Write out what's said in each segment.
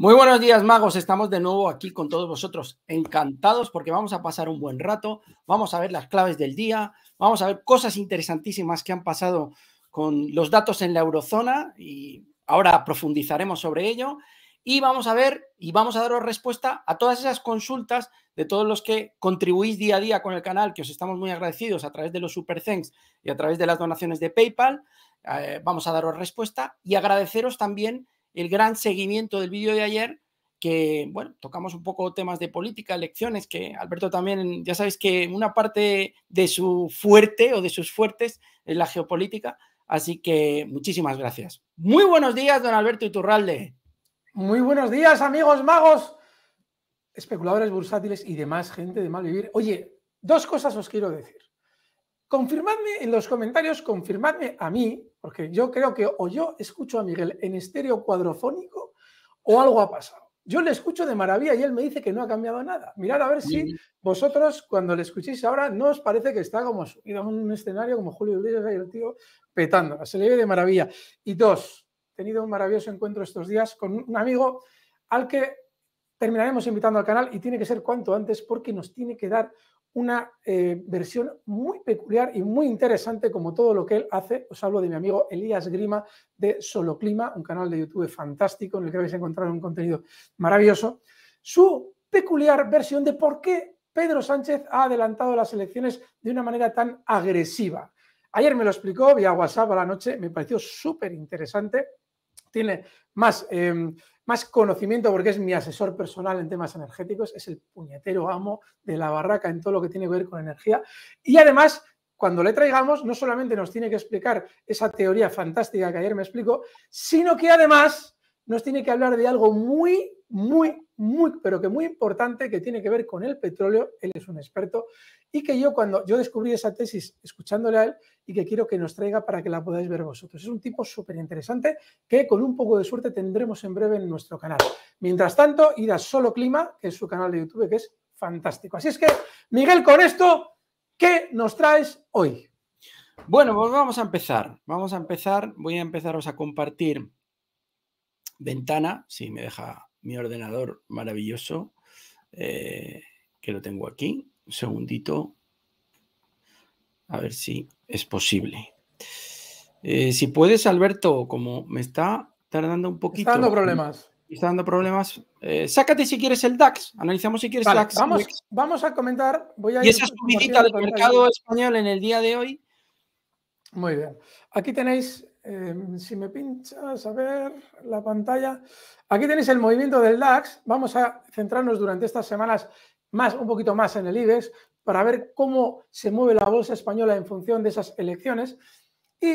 Muy buenos días, magos. Estamos de nuevo aquí con todos vosotros, encantados porque vamos a pasar un buen rato, vamos a ver las claves del día, vamos a ver cosas interesantísimas que han pasado con los datos en la eurozona y ahora profundizaremos sobre ello y vamos a ver y vamos a daros respuesta a todas esas consultas de todos los que contribuís día a día con el canal, que os estamos muy agradecidos a través de los super thanks y a través de las donaciones de PayPal. Eh, vamos a daros respuesta y agradeceros también el gran seguimiento del vídeo de ayer, que, bueno, tocamos un poco temas de política, elecciones, que Alberto también, ya sabéis que una parte de su fuerte o de sus fuertes es la geopolítica, así que muchísimas gracias. Muy buenos días, don Alberto Iturralde. Muy buenos días, amigos magos, especuladores bursátiles y demás gente de mal vivir. Oye, dos cosas os quiero decir. Confirmadme en los comentarios, confirmadme a mí porque yo creo que o yo escucho a Miguel en estéreo cuadrofónico o algo ha pasado. Yo le escucho de maravilla y él me dice que no ha cambiado nada. Mirad a ver si vosotros, cuando le escuchéis ahora, no os parece que está como subido un escenario como Julio Iglesias el tío petando. Se le ve de maravilla. Y dos, he tenido un maravilloso encuentro estos días con un amigo al que terminaremos invitando al canal y tiene que ser cuanto antes porque nos tiene que dar una eh, versión muy peculiar y muy interesante como todo lo que él hace. Os hablo de mi amigo Elías Grima de Solo Clima un canal de YouTube fantástico en el que vais a encontrar un contenido maravilloso. Su peculiar versión de por qué Pedro Sánchez ha adelantado las elecciones de una manera tan agresiva. Ayer me lo explicó vía WhatsApp a la noche, me pareció súper interesante. Tiene más eh, más conocimiento porque es mi asesor personal en temas energéticos, es el puñetero amo de la barraca en todo lo que tiene que ver con energía. Y además, cuando le traigamos, no solamente nos tiene que explicar esa teoría fantástica que ayer me explicó, sino que además nos tiene que hablar de algo muy, muy, muy, pero que muy importante que tiene que ver con el petróleo. Él es un experto y que yo cuando yo descubrí esa tesis escuchándole a él y que quiero que nos traiga para que la podáis ver vosotros. Es un tipo súper interesante que con un poco de suerte tendremos en breve en nuestro canal. Mientras tanto, ir a Solo Clima, que es su canal de YouTube, que es fantástico. Así es que, Miguel, con esto, ¿qué nos traes hoy? Bueno, pues vamos a empezar. Vamos a empezar. Voy a empezaros a compartir ventana, si me deja mi ordenador maravilloso, eh, que lo tengo aquí segundito. A ver si es posible. Eh, si puedes, Alberto, como me está tardando un poquito. Está dando problemas. Está dando problemas. Eh, sácate si quieres el DAX. Analizamos si quieres DAX. Vamos, vamos a comentar. Voy a y esa del mercado español en el día de hoy. Muy bien. Aquí tenéis, eh, si me pinchas, a ver la pantalla. Aquí tenéis el movimiento del DAX. Vamos a centrarnos durante estas semanas más, un poquito más en el IBEX para ver cómo se mueve la bolsa española en función de esas elecciones. Y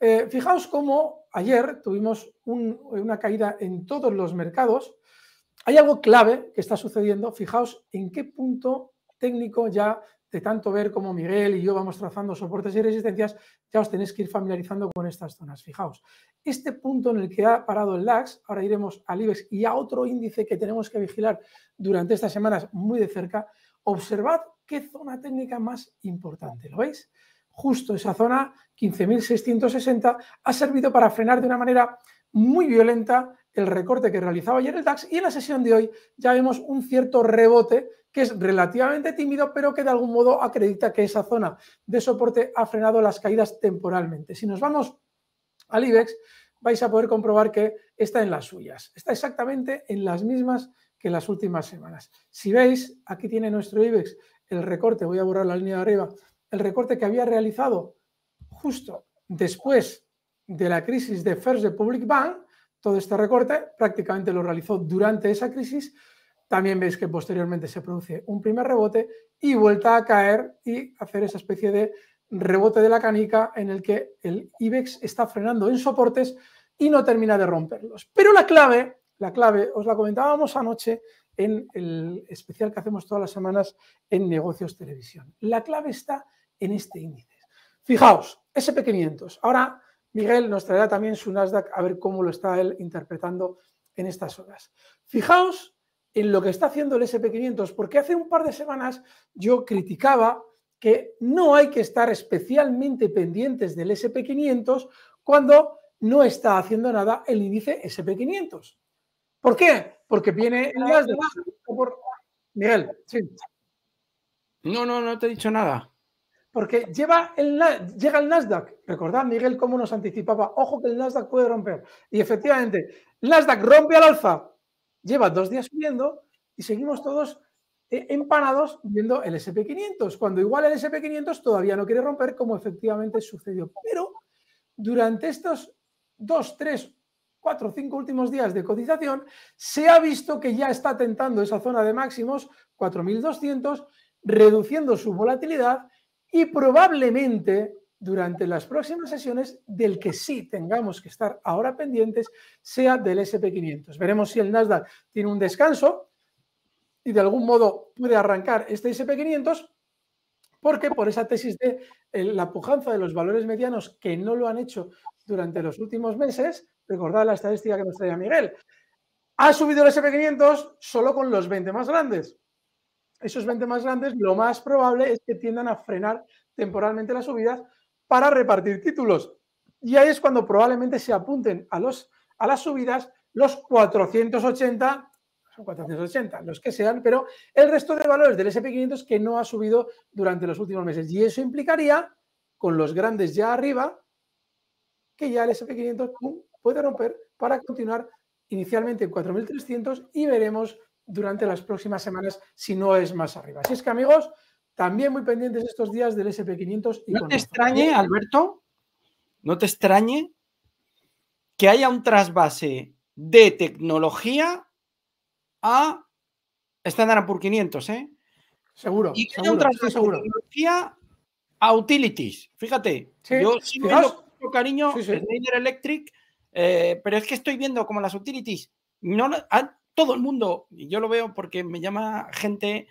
eh, fijaos cómo ayer tuvimos una caída en todos los mercados. Hay algo clave que está sucediendo. Fijaos en qué punto técnico ya tanto ver como Miguel y yo vamos trazando soportes y resistencias, ya os tenéis que ir familiarizando con estas zonas. Fijaos, este punto en el que ha parado el DAX, ahora iremos al IBEX y a otro índice que tenemos que vigilar durante estas semanas muy de cerca, observad qué zona técnica más importante, ¿lo veis? Justo esa zona, 15.660, ha servido para frenar de una manera muy violenta el recorte que realizaba ayer el DAX y en la sesión de hoy ya vemos un cierto rebote que es relativamente tímido, pero que de algún modo acredita que esa zona de soporte ha frenado las caídas temporalmente. Si nos vamos al IBEX, vais a poder comprobar que está en las suyas. Está exactamente en las mismas que las últimas semanas. Si veis, aquí tiene nuestro IBEX el recorte, voy a borrar la línea de arriba, el recorte que había realizado justo después de la crisis de First Republic Bank, todo este recorte prácticamente lo realizó durante esa crisis, también veis que posteriormente se produce un primer rebote y vuelta a caer y hacer esa especie de rebote de la canica en el que el IBEX está frenando en soportes y no termina de romperlos. Pero la clave, la clave, os la comentábamos anoche en el especial que hacemos todas las semanas en negocios televisión. La clave está en este índice. Fijaos, SP500. Ahora Miguel nos traerá también su Nasdaq a ver cómo lo está él interpretando en estas horas. Fijaos en lo que está haciendo el SP500, porque hace un par de semanas yo criticaba que no hay que estar especialmente pendientes del SP500 cuando no está haciendo nada el índice SP500. ¿Por qué? Porque viene el NASDAQ. Miguel, sí. No, no, no te he dicho nada. Porque lleva el, llega el Nasdaq. Recordad, Miguel, cómo nos anticipaba. Ojo que el Nasdaq puede romper. Y efectivamente, Nasdaq rompe al alza Lleva dos días subiendo y seguimos todos eh, empanados viendo el SP500, cuando igual el SP500 todavía no quiere romper como efectivamente sucedió. Pero durante estos dos, tres, cuatro, cinco últimos días de cotización, se ha visto que ya está tentando esa zona de máximos 4.200, reduciendo su volatilidad y probablemente durante las próximas sesiones del que sí tengamos que estar ahora pendientes sea del SP500. Veremos si el Nasdaq tiene un descanso y de algún modo puede arrancar este SP500 porque por esa tesis de eh, la pujanza de los valores medianos que no lo han hecho durante los últimos meses, recordad la estadística que nos traía Miguel, ha subido el SP500 solo con los 20 más grandes. Esos 20 más grandes, lo más probable es que tiendan a frenar temporalmente las subidas para repartir títulos. Y ahí es cuando probablemente se apunten a, los, a las subidas los 480, son 480, los que sean, pero el resto de valores del SP500 que no ha subido durante los últimos meses. Y eso implicaría, con los grandes ya arriba, que ya el SP500 puede romper para continuar inicialmente en 4.300 y veremos durante las próximas semanas si no es más arriba. Así es que amigos, también muy pendientes estos días del SP500. Y no te extrañe, Alberto, no te extrañe que haya un trasvase de tecnología a Standard por 500, ¿eh? Seguro. Y que un trasvase seguro. de tecnología a utilities. Fíjate, yo sí lo cariño Electric, eh, pero es que estoy viendo como las utilities, no a todo el mundo, y yo lo veo porque me llama gente,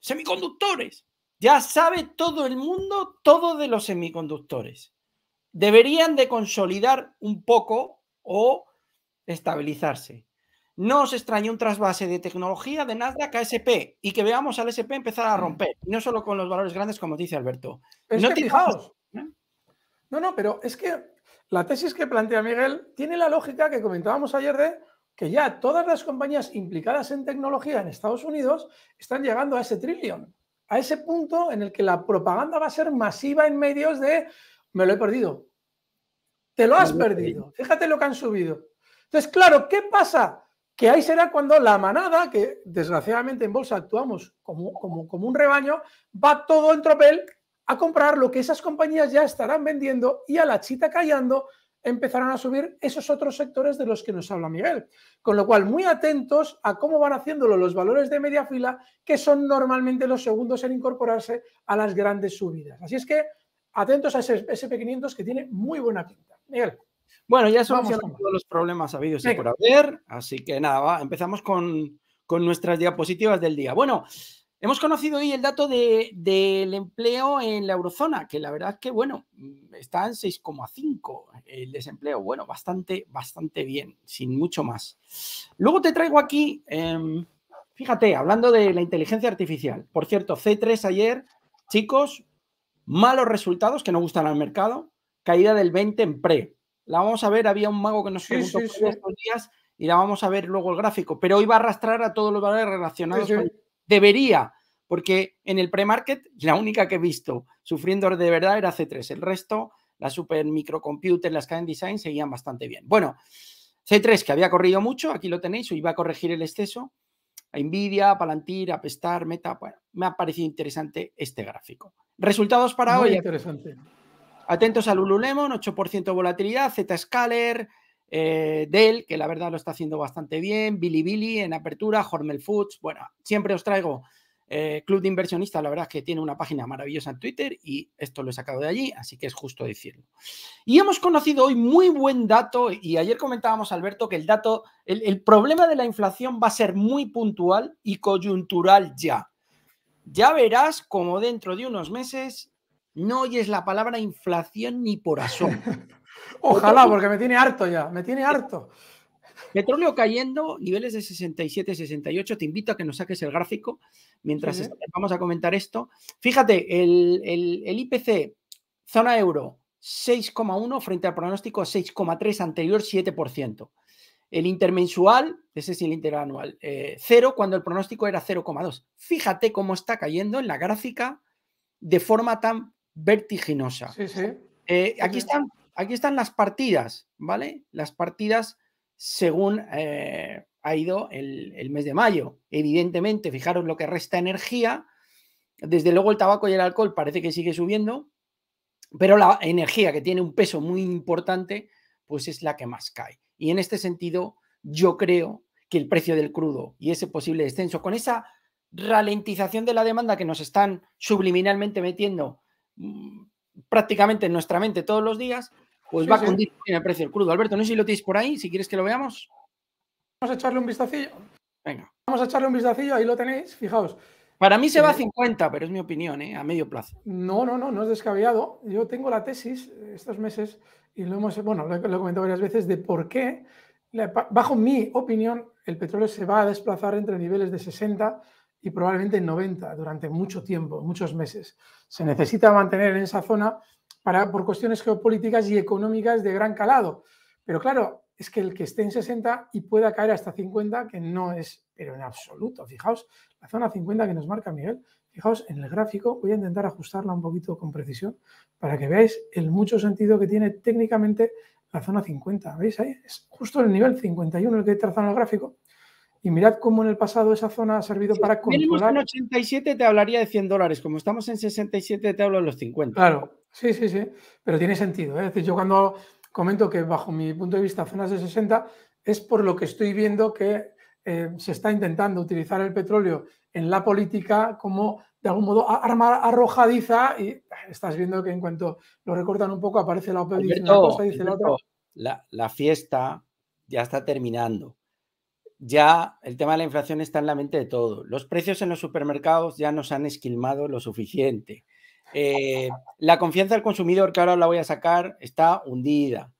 semiconductores. Ya sabe todo el mundo todo de los semiconductores. Deberían de consolidar un poco o estabilizarse. No os extrañe un trasvase de tecnología de Nasdaq a SP y que veamos al SP empezar a romper, y no solo con los valores grandes, como dice Alberto. no, fijaos. no, no, pero es que la tesis que plantea Miguel tiene la lógica que comentábamos ayer de que ya todas las compañías implicadas en tecnología en Estados Unidos están llegando a ese trillón a ese punto en el que la propaganda va a ser masiva en medios de me lo he perdido. Te lo has perdido. Fíjate lo que han subido. Entonces, claro, ¿qué pasa? Que ahí será cuando la manada, que desgraciadamente en bolsa actuamos como, como, como un rebaño, va todo en tropel a comprar lo que esas compañías ya estarán vendiendo y a la chita callando empezarán a subir esos otros sectores de los que nos habla Miguel. Con lo cual, muy atentos a cómo van haciéndolo los valores de media fila, que son normalmente los segundos en incorporarse a las grandes subidas. Así es que atentos a ese SP500 que tiene muy buena pinta. Miguel. Bueno, ya solucionamos todos los problemas habidos y por haber, así que nada, empezamos con, con nuestras diapositivas del día. Bueno, Hemos conocido hoy el dato del empleo en la eurozona, que la verdad es que, bueno, está en 6,5 el desempleo. Bueno, bastante, bastante bien, sin mucho más. Luego te traigo aquí, em, fíjate, hablando de la inteligencia artificial. Por cierto, C3 ayer, chicos, malos resultados que no gustan al mercado, caída del 20 en pre. La vamos a ver, había un mago que nos preguntó estos días y la vamos a ver luego el gráfico, pero hoy va a arrastrar a todos los valores relacionados con Debería, porque en el pre-market la única que he visto sufriendo de verdad era C3. El resto, la super microcomputer, las en Design seguían bastante bien. Bueno, C3 que había corrido mucho, aquí lo tenéis, iba a corregir el exceso. A Nvidia, Palantir, Apestar, Meta, bueno, me ha parecido interesante este gráfico. Resultados para Muy hoy. Interesante. Atentos a Lululemon, 8% volatilidad, Zscaler, del, eh, Dell, que la verdad lo está haciendo bastante bien, Billy Billy en apertura, Hormel Foods. Bueno, siempre os traigo eh, Club de Inversionistas, la verdad es que tiene una página maravillosa en Twitter y esto lo he sacado de allí, así que es justo decirlo. Y hemos conocido hoy muy buen dato y ayer comentábamos, Alberto, que el dato, el, problema de la inflación va a ser muy puntual y coyuntural ya. Ya verás como dentro de unos meses no oyes la palabra inflación ni por asomo. Ojalá, porque me tiene harto ya, me tiene harto. Petróleo cayendo, niveles de 67, 68. Te invito a que nos saques el gráfico mientras vamos a comentar esto. Fíjate, el, IPC, zona euro, 6,1 frente al pronóstico 6,3 anterior, 7%. El intermensual, ese es el interanual, 0 eh, cuando el pronóstico era 0,2. Fíjate cómo está cayendo en la gráfica de forma tan vertiginosa. Sí, sí. Eh, aquí están aquí están las partidas, ¿vale? Las partidas según eh, ha ido el, mes de mayo. Evidentemente, fijaros lo que resta energía. Desde luego el tabaco y el alcohol parece que sigue subiendo, pero la energía que tiene un peso muy importante, pues es la que más cae. Y en este sentido, yo creo que el precio del crudo y ese posible descenso, con esa ralentización de la demanda que nos están subliminalmente metiendo mm, prácticamente en nuestra mente todos los días, pues va sí. con el precio crudo. Alberto, no sé si lo tenéis por ahí, si quieres que lo veamos. Vamos a echarle un vistacillo. Venga. Vamos a echarle un vistacillo, ahí lo tenéis, fijaos. Para mí se va a 50, eh, pero es mi opinión, eh, a medio plazo. No, no, no, no es descabellado. Yo tengo la tesis estos meses y lo hemos, bueno, lo he comentado varias veces de por qué, bajo mi opinión, el petróleo se va a desplazar entre niveles de 60 y probablemente 90 durante mucho tiempo, muchos meses. Se necesita mantener en esa zona para, por cuestiones geopolíticas y económicas de gran calado. Pero claro, es que el que esté en 60 y pueda caer hasta 50, que no es, pero en absoluto, fijaos, la zona 50 que nos marca Miguel, fijaos en el gráfico, voy a intentar ajustarla un poquito con precisión para que veáis el mucho sentido que tiene técnicamente la zona 50. ¿Veis ahí? Es justo el nivel 51 el que he trazado en el gráfico. Y mirad cómo en el pasado esa zona ha servido para controlar. En 87 te hablaría de 100 dólares, como estamos en 67 te hablo de los 50. Claro, Sí, sí, sí, pero tiene sentido. ¿eh? Es decir, yo cuando comento que bajo mi punto de vista zonas de 60 es por lo que estoy viendo que eh, se está intentando utilizar el petróleo en la política como de algún modo arma arrojadiza y eh, estás viendo que en cuanto lo recortan un poco aparece la OPE la fiesta ya está terminando. Ya el tema de la inflación está en la mente de todos. Los precios en los supermercados ya nos han esquilmado lo suficiente. Eh, la confianza del consumidor, que ahora la voy a sacar, está hundida.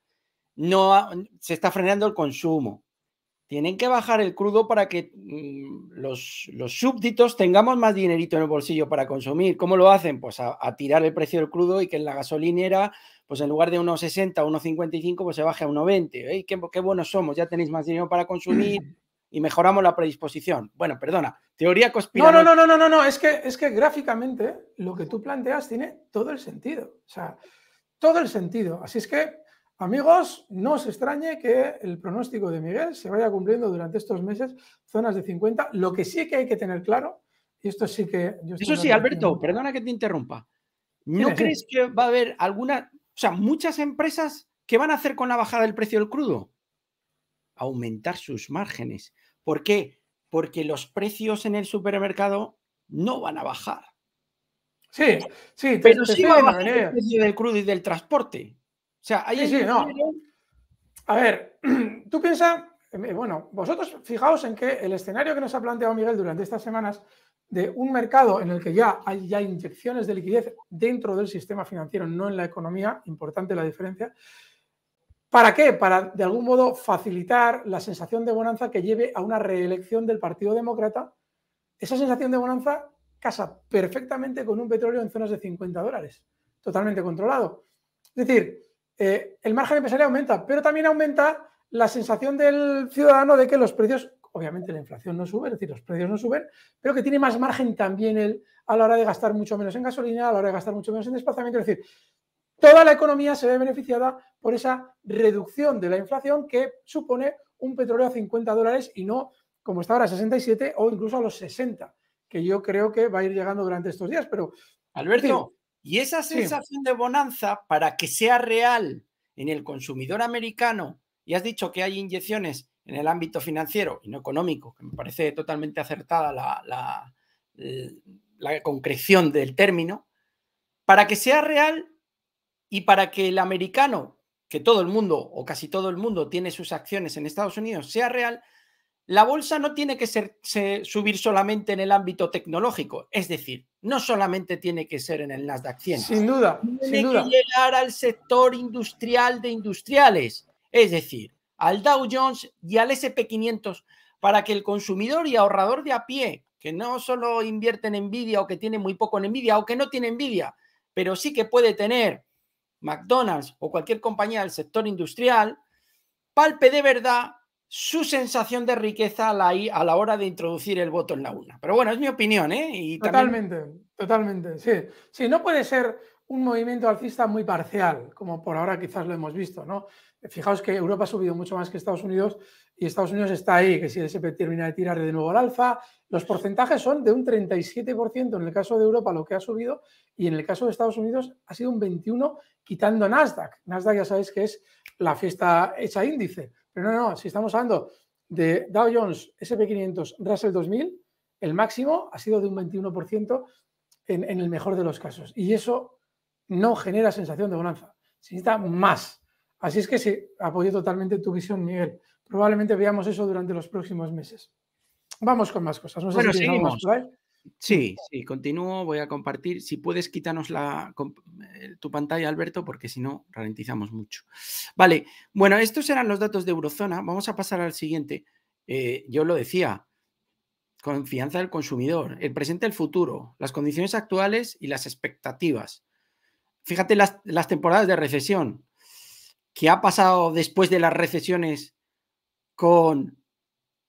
No se está frenando el consumo. Tienen que bajar el crudo para que mm, los, súbditos tengamos más dinerito en el bolsillo para consumir. ¿Cómo lo hacen? Pues a, tirar el precio del crudo y que en la gasolinera, pues en lugar de 1,60, 1,55, pues se baje a 1,20. ¿eh? ¿Qué, qué buenos somos, ya tenéis más dinero para consumir. y mejoramos la predisposición. Bueno, perdona, teoría conspiranoica. No, no, no, no, no, no, es que, es que gráficamente lo que tú planteas tiene todo el sentido. O sea, todo el sentido. Así es que, amigos, no os extrañe que el pronóstico de Miguel se vaya cumpliendo durante estos meses, zonas de 50. Lo que sí que hay que tener claro, y esto sí que. Eso sí, Alberto, perdona que te interrumpa. ¿No crees que va a haber alguna, o sea, muchas empresas que van a hacer con la bajada del precio del crudo? Aumentar sus márgenes. ¿Por qué? Porque los precios en el supermercado no van a bajar. Sí, sí, pero sí va a bajar el precio del crudo y del transporte. O sea, ahí sí, sí no. A ver, tú piensas, em, eh, bueno, vosotros fijaos en que el escenario que nos ha planteado Miguel durante estas semanas de un mercado en el que ya hay inyecciones de liquidez dentro del sistema financiero, no en la economía, importante la diferencia, ¿Para qué? Para, de algún modo, facilitar la sensación de bonanza que lleve a una reelección del Partido Demócrata. Esa sensación de bonanza casa perfectamente con un petróleo en zonas de 50 dólares, totalmente controlado. Es decir, eh, el margen empresarial aumenta, pero también aumenta la sensación del ciudadano de que los precios, obviamente la inflación no sube, es decir, los precios no suben, pero que tiene más margen también él a la hora de gastar mucho menos en gasolina, a la hora de gastar mucho menos en desplazamiento. Es decir, Toda la economía se ve beneficiada por esa reducción de la inflación que supone un petróleo a 50 dólares y no como está ahora a 67 o incluso a los 60, que yo creo que va a ir llegando durante estos días. Pero, Alberto, y esa sensación de bonanza para que sea real en el consumidor americano, y has dicho que hay inyecciones en el ámbito financiero y no económico, que me parece totalmente acertada la, la concreción del término, para que sea real y para que el americano, que todo el mundo o casi todo el mundo tiene sus acciones en Estados Unidos, sea real, la bolsa no tiene que subir solamente en el ámbito tecnológico, es decir, no solamente tiene que ser en el Nasdaq 100. Sin duda, tiene que llegar al sector industrial de industriales, es decir, al Dow Jones y al SP500 para que el consumidor y ahorrador de a pie, que no solo invierte en envidia o que tiene muy poco en Nvidia o que no tiene envidia, pero sí que puede tener McDonald's o cualquier compañía del sector industrial palpe de verdad su sensación de riqueza a la, hora de introducir el voto en la una. Pero bueno, es mi opinión, ¿eh? Y totalmente, totalmente, sí. Sí, no puede ser un movimiento alcista muy parcial, como por ahora quizás lo hemos visto, ¿no? Fijaos que Europa ha subido mucho más que Estados Unidos y Estados Unidos está ahí, que si el termina de tirar de nuevo al alza, los porcentajes son de un 37% en el caso de Europa, lo que ha subido, y en el caso de Estados Unidos ha sido un 21% quitando Nasdaq. Nasdaq ya sabéis que es la fiesta hecha índice. Pero no, no, si estamos hablando de Dow Jones, SP500, Russell 2000, el máximo ha sido de un 21% en, el mejor de los casos. Y eso no genera sensación de bonanza. Se necesita más. Así es que sí, apoyo totalmente tu visión, Miguel. Probablemente veamos eso durante los próximos meses. Vamos con más cosas. seguimos. sí, sí, continúo. Voy a compartir. Si puedes, quítanos la, eh, tu pantalla, Alberto, porque si no, ralentizamos mucho. Vale, bueno, estos eran los datos de Eurozona. Vamos a pasar al siguiente. Eh, yo lo decía, confianza del consumidor, el presente, el futuro, las condiciones actuales y las expectativas. Fíjate las, las temporadas de recesión. ¿Qué ha pasado después de las recesiones con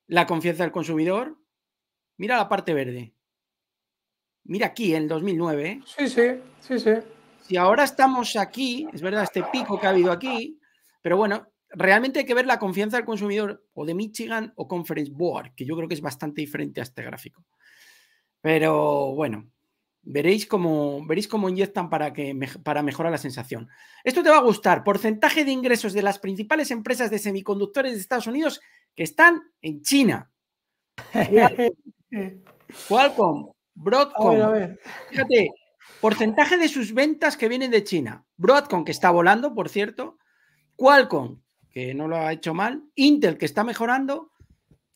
la confianza del consumidor. Mira la parte verde. Mira aquí, en 2009. ¿eh? Sí, sí, sí, sí. Si ahora estamos aquí, es verdad, este pico que ha habido aquí, pero bueno, realmente hay que ver la confianza del consumidor o de Michigan o Conference Board, que yo creo que es bastante diferente a este gráfico. Pero bueno, veréis cómo, veréis cómo inyectan para, que, para mejorar la sensación. Esto te va a gustar. Porcentaje de ingresos de las principales empresas de semiconductores de Estados Unidos están en China. Qualcomm, Broadcom. Fíjate, porcentaje de sus ventas que vienen de China. Broadcom, que está volando, por cierto. Qualcomm, que no lo ha hecho mal. Intel, que está mejorando.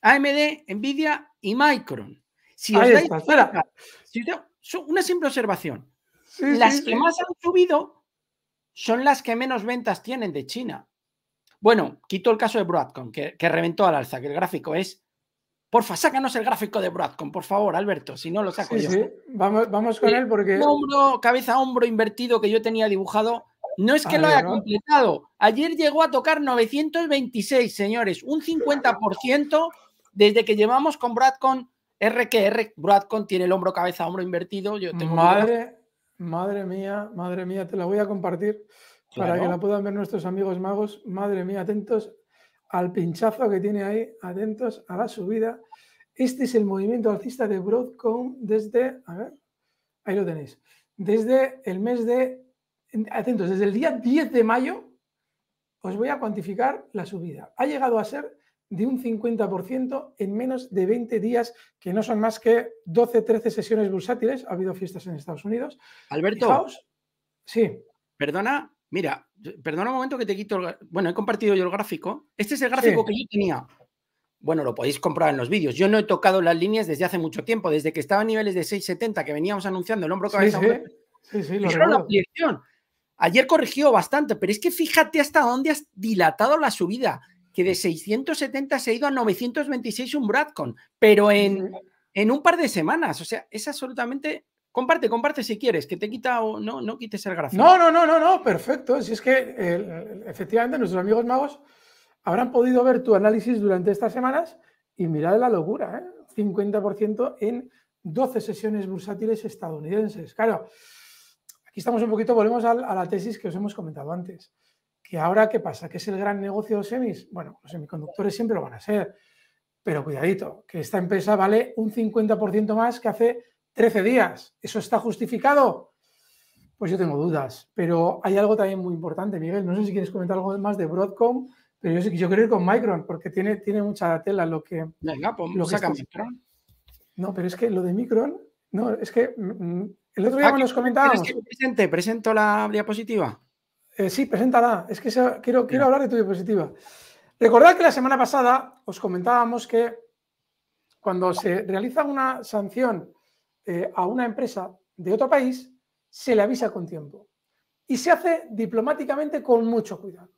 AMD, Nvidia y Micron. Si os una simple observación. las que más han subido son las que menos ventas tienen de China. Bueno, quito el caso de Broadcom, que, que reventó al alza, que el gráfico es Porfa, sácanos el gráfico de Broadcom, por favor, Alberto, si no lo saco yo. Sí. Vamos, vamos con eh, él porque. Hombro, cabeza hombro invertido que yo tenía dibujado. No es que ah, lo haya completado. Ayer llegó a tocar 926, señores, un 50% desde que llevamos con Broadcom RQR. Broadcom tiene el hombro, cabeza, hombro invertido. Yo tengo madre, madre mía, madre mía, te la voy a compartir. Para que la puedan ver nuestros amigos magos, madre mía, atentos al pinchazo que tiene ahí, atentos a la subida. Este es el movimiento alcista de Broadcom desde, a ver, ahí lo tenéis, desde el mes de, atentos, desde el día 10 de mayo, os voy a cuantificar la subida. Ha llegado a ser de un 50% en menos de 20 días, que no son más que 12, 13 sesiones bursátiles. Ha habido fiestas en Estados Unidos. Alberto. sí. Perdona, Mira, perdona un momento que te quito. El, bueno, he compartido yo el gráfico. Este es el gráfico que yo tenía. Bueno, lo podéis comprobar en los vídeos. Yo no he tocado las líneas desde hace mucho tiempo, desde que estaba a niveles de 6,70 que veníamos anunciando el hombro cabeza. Sí, sí. sí lo la Ayer corrigió bastante, pero es que fíjate hasta dónde has dilatado la subida, que de 670 se ha ido a 926 un Bradcon, pero en, en un par de semanas. O sea, es absolutamente Comparte, comparte si quieres, que te quita o no, no quites el gráfico. No, no, no, no, no, perfecto. Si es que eh, efectivamente nuestros amigos magos habrán podido ver tu análisis durante estas semanas y mirad la locura, ¿eh? 50% en 12 sesiones bursátiles estadounidenses. Claro, aquí estamos un poquito, volvemos a, la tesis que os hemos comentado antes. Que ahora, ¿qué pasa? ¿Qué es el gran negocio de semis? Bueno, los semiconductores siempre lo van a ser. Pero cuidadito, que esta empresa vale un 50% más que hace 13 días, ¿eso está justificado? Pues yo tengo dudas, pero hay algo también muy importante, Miguel. No sé si quieres comentar algo más de Broadcom, pero yo, yo quiero ir con Micron porque tiene, tiene mucha tela lo que. Venga, pues saca Micron. No, pero es que lo de Micron, no, es que mm, mm, el otro día nos ah, comentábamos. presente, presento la diapositiva. Eh, sí, preséntala. Es que quiero, quiero hablar de tu diapositiva. Recordad que la semana pasada os comentábamos que cuando se realiza una sanción eh, a una empresa de otro país, se le avisa con tiempo. Y se hace diplomáticamente con mucho cuidado.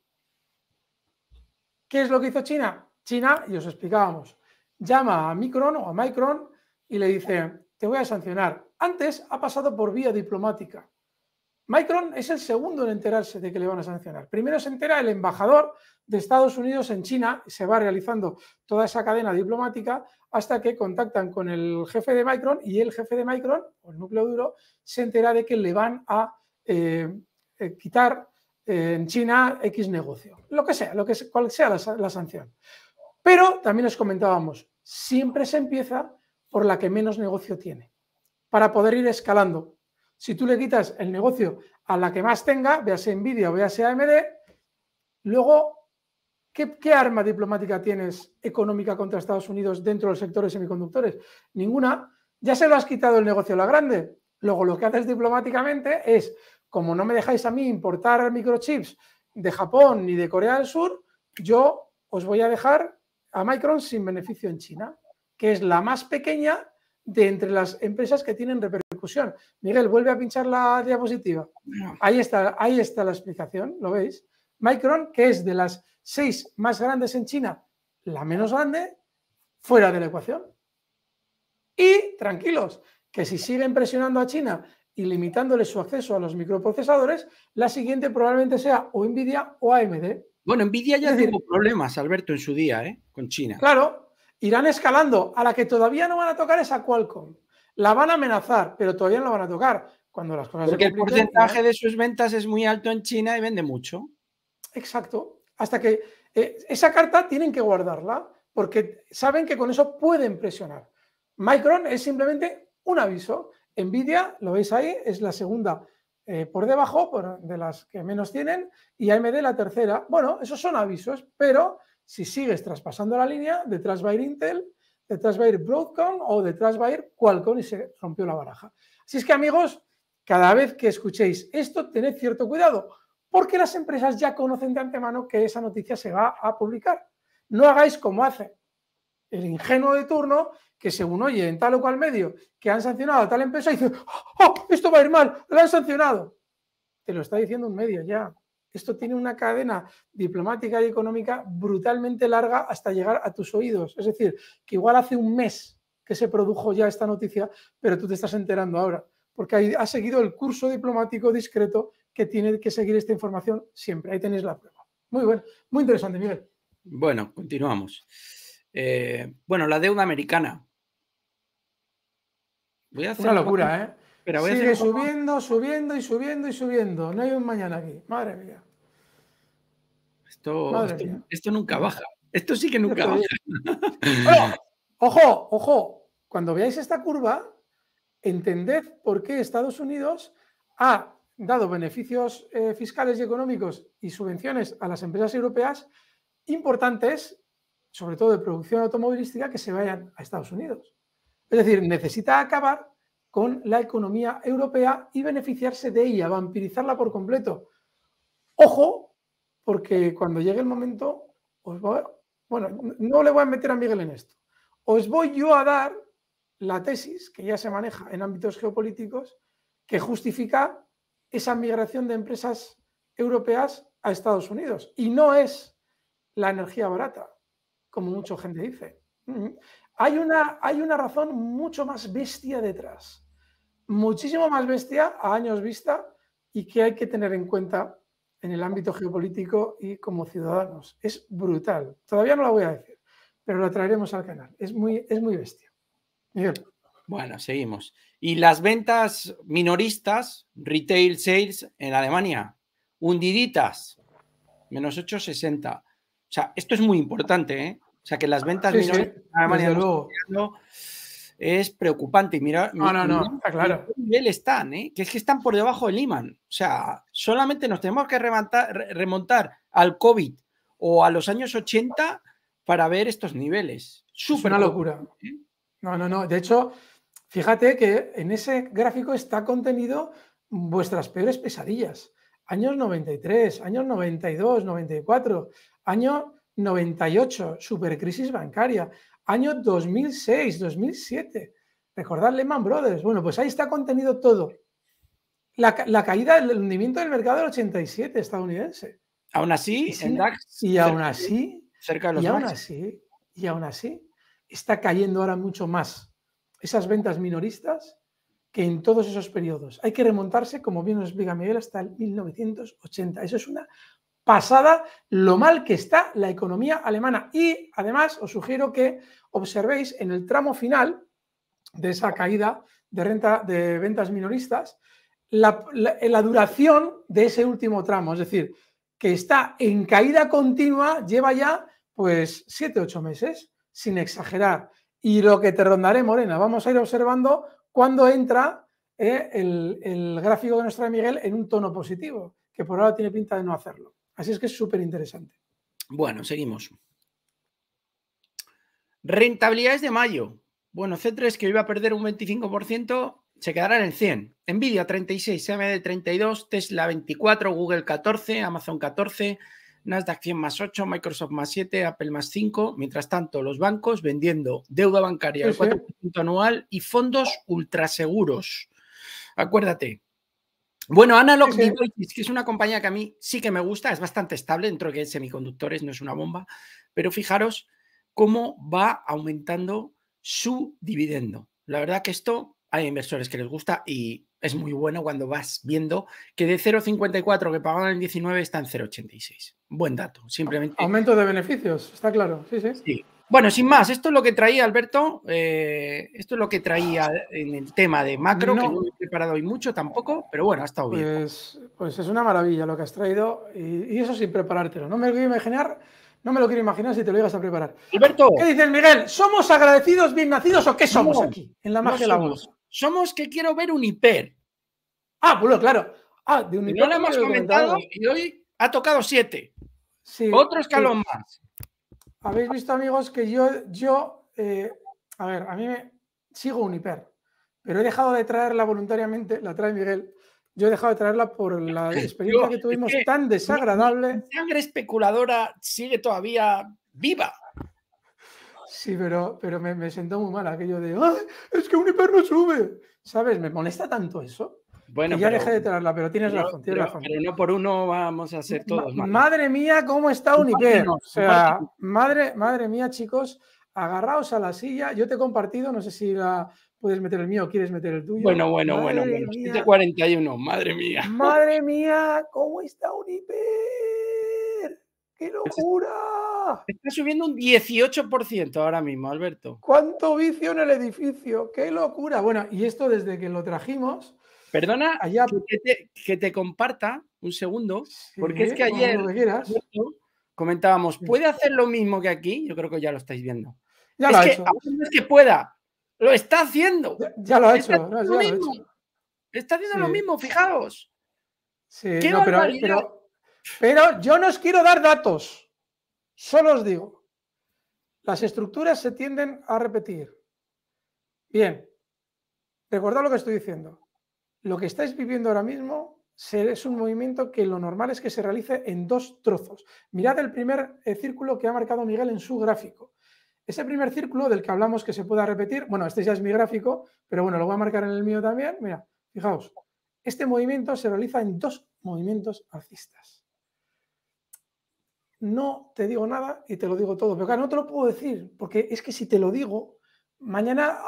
¿Qué es lo que hizo China? China, y os explicábamos, llama a Micron o a Micron y le dice, te voy a sancionar. Antes ha pasado por vía diplomática. Micron es el segundo en enterarse de que le van a sancionar. Primero se entera el embajador de Estados Unidos en China, se va realizando toda esa cadena diplomática hasta que contactan con el jefe de Micron y el jefe de Micron, o el núcleo duro, se entera de que le van a eh, eh, quitar eh, en China X negocio, lo que sea, lo que cual sea la, la sanción. Pero también os comentábamos, siempre se empieza por la que menos negocio tiene, para poder ir escalando si tú le quitas el negocio a la que más tenga, véase Nvidia o véase AMD, luego, ¿qué, arma diplomática tienes económica contra Estados Unidos dentro del sector de semiconductores? Ninguna. Ya se lo has quitado el negocio a la grande. Luego lo que haces diplomáticamente es, como no me dejáis a mí importar microchips de Japón ni de Corea del Sur, yo os voy a dejar a Micron sin beneficio en China, que es la más pequeña de entre las empresas que tienen Miguel, vuelve a pinchar la diapositiva. Ahí está, ahí está la explicación, ¿lo veis? Micron, que es de las seis más grandes en China, la menos grande, fuera de la ecuación. Y tranquilos, que si siguen presionando a China y limitándole su acceso a los microprocesadores, la siguiente probablemente sea o Nvidia o AMD. Bueno, Nvidia ya tiene problemas, Alberto, en su día, ¿eh? Con China. Claro, irán escalando. A la que todavía no van a tocar es a Qualcomm. La van a amenazar, pero todavía no la van a tocar. Cuando las cosas Porque el porcentaje de sus ventas es muy alto en China y vende mucho. Exacto. Hasta que eh, esa carta tienen que guardarla porque saben que con eso pueden presionar. Micron es simplemente un aviso. Nvidia, lo veis ahí, es la segunda eh, por debajo, de las que menos tienen, y AMD la tercera. Bueno, esos son avisos, pero si sigues traspasando la línea, detrás va ir Intel detrás va a ir Broadcom o detrás va a ir Qualcomm y se rompió la baraja. Así es que amigos, cada vez que escuchéis esto, tened cierto cuidado, porque las empresas ya conocen de antemano que esa noticia se va a publicar. No hagáis como hace el ingenuo de turno que según oye en tal o cual medio que han sancionado a tal empresa dice, oh, oh, esto va a ir mal, lo han sancionado. Te lo está diciendo un medio ya. Esto tiene una cadena diplomática y económica brutalmente larga hasta llegar a tus oídos. Es decir, que igual hace un mes que se produjo ya esta noticia, pero tú te estás enterando ahora, porque ha seguido el curso diplomático discreto que tiene que seguir esta información siempre. Ahí tenéis la prueba. Muy bueno, muy interesante, Miguel. Bueno, continuamos. Eh, bueno, la deuda americana. Voy a hacer Una locura, ¿eh? Pero Sigue subiendo, subiendo y subiendo y subiendo. No hay un mañana aquí. Madre mía. Esto, nunca baja. Esto sí que nunca baja. ojo, ojo. Cuando veáis esta curva, entended por qué Estados Unidos ha dado beneficios eh, fiscales y económicos y subvenciones a las empresas europeas importantes, sobre todo de producción automovilística, que se vayan a Estados Unidos. Es decir, necesita acabar con la economía europea y beneficiarse de ella, vampirizarla por completo. Ojo, porque cuando llegue el momento, bueno, no le voy a meter a Miguel en esto, os voy yo a dar la tesis que ya se maneja en ámbitos geopolíticos que justifica esa migración de empresas europeas a Estados Unidos. Y no es la energía barata, como mucha gente dice. Mm-hmm. Hay una, hay una razón mucho más bestia detrás, muchísimo más bestia a años vista y que hay que tener en cuenta en el ámbito geopolítico y como ciudadanos. Es brutal. Todavía no la voy a decir, pero la traeremos al canal. Es muy, es muy bestia. Miguel. Bueno, seguimos. ¿Y las ventas minoristas, retail sales en Alemania? Hundiditas, menos 8,60. O sea, esto es muy importante, ¿eh? O sea, que las ventas minoristas en Alemania es preocupante. Mira, no, no, no, está claro. nivel están, ¿eh? que es que están por debajo del imán. O sea, solamente nos tenemos que remontar, remontar al COVID o a los años 80 para ver estos niveles. Súper es una locura. ¿eh? No, no, no. De hecho, fíjate que en ese gráfico está contenido vuestras peores pesadillas. Años 93, años 92, 94, año 98, supercrisis bancaria año 2006, 2007. Recordad Lehman Brothers. Bueno, pues ahí está contenido todo. La, caída, del hundimiento del mercado del 87 estadounidense. Aún así, y, y aún así, cerca de los y aún así, y aún así, está cayendo ahora mucho más esas ventas minoristas que en todos esos periodos. Hay que remontarse, como bien nos explica Miguel, hasta el 1980. Eso es una pasada lo mal que está la economía alemana. Y además os sugiero que observéis en el tramo final de esa caída de renta de ventas minoristas la, duración de ese último tramo, es decir, que está en caída continua, lleva ya pues 7, 8 meses, sin exagerar. Y lo que te rondaré, Morena, vamos a ir observando cuando entra eh, el, el gráfico de nuestra Miguel en un tono positivo, que por ahora tiene pinta de no hacerlo. Así es que es súper interesante. Bueno, seguimos. Rentabilidades de mayo. Bueno, C3 que iba a perder un 25%, se quedará en el 100. Nvidia 36, AMD 32, Tesla 24, Google 14, Amazon 14, Nasdaq 100 más 8, Microsoft más 7, Apple más 5. Mientras tanto, los bancos vendiendo deuda bancaria al 4% anual y fondos ultraseguros. Acuérdate, bueno, Analog que es una compañía que a mí sí que me gusta, es bastante estable dentro de que semiconductores no es una bomba, pero fijaros cómo va aumentando su dividendo. La verdad que esto hay inversores que les gusta y es muy bueno cuando vas viendo que de 0,54 que pagaban en 19 está en 0,86. Buen dato, simplemente. Aumento de beneficios, está claro, sí, sí. Sí, bueno, sin más, esto es lo que traía Alberto, eh, esto es lo que traía en el tema de macro, que no he preparado hoy mucho tampoco, pero bueno, ha estado bien. Pues, pues es una maravilla lo que has traído y, eso sin preparártelo. No me lo quiero imaginar, no me lo quiero imaginar si te lo ibas a preparar. Alberto. ¿Qué dices, Miguel? ¿Somos agradecidos, bien nacidos o qué somos aquí? En la magia somos, de la Somos que quiero ver un hiper. Ah, bueno, pues claro. Ah, de un hiper. No lo hemos comentado y hoy ha tocado siete. Sí, Otro escalón más. Habéis visto, amigos, que yo, yo eh, a ver, a mí me sigo un hiper, pero he dejado de traerla voluntariamente, la trae Miguel. Yo he dejado de traerla por la experiencia que tuvimos tan desagradable. La sangre especuladora sigue todavía viva. Sí, pero, pero me, me, sentó muy mal aquello de, es que un hiper no sube. ¿Sabes? Me molesta tanto eso bueno, ya dejé de traerla, pero tienes razón. pero, no por uno vamos a ser todos Madre mía, cómo está Uniper. sea, madre, madre mía, chicos, agarraos a la silla. Yo te he compartido, no sé si la puedes meter el mío o quieres meter el tuyo. Bueno, bueno, bueno, bueno. 741, madre mía. Madre mía, cómo está Uniper. ¡Qué pues locura! Está subiendo un 18% ahora mismo, Alberto. ¿Cuánto vicio en el edificio? ¡Qué locura! Bueno, y esto desde que lo trajimos, Perdona Allá... Ah, que, te, comparta un segundo, porque es que ayer comentábamos, ¿puede hacer lo mismo que aquí? Yo creo que ya lo estáis viendo. Ya lo que, ha no es que pueda, lo está haciendo. Ya, lo ha hecho. Está haciendo, lo, mismo. fijaos. pero, pero yo no os quiero dar datos, solo os digo, las estructuras se tienden a repetir. Bien, recordad lo que estoy diciendo. Lo que estáis viviendo ahora mismo es un movimiento que lo normal es que se realice en dos trozos. Mirad el primer eh, círculo que ha marcado Miguel en su gráfico. Ese primer círculo del que hablamos que se pueda repetir, bueno, este ya es mi gráfico, pero bueno, lo voy a marcar en el mío también. Mira, fijaos, este movimiento se realiza en dos movimientos alcistas. No te digo nada y te lo digo todo, pero claro, no te lo puedo decir, porque es que si te lo digo, mañana,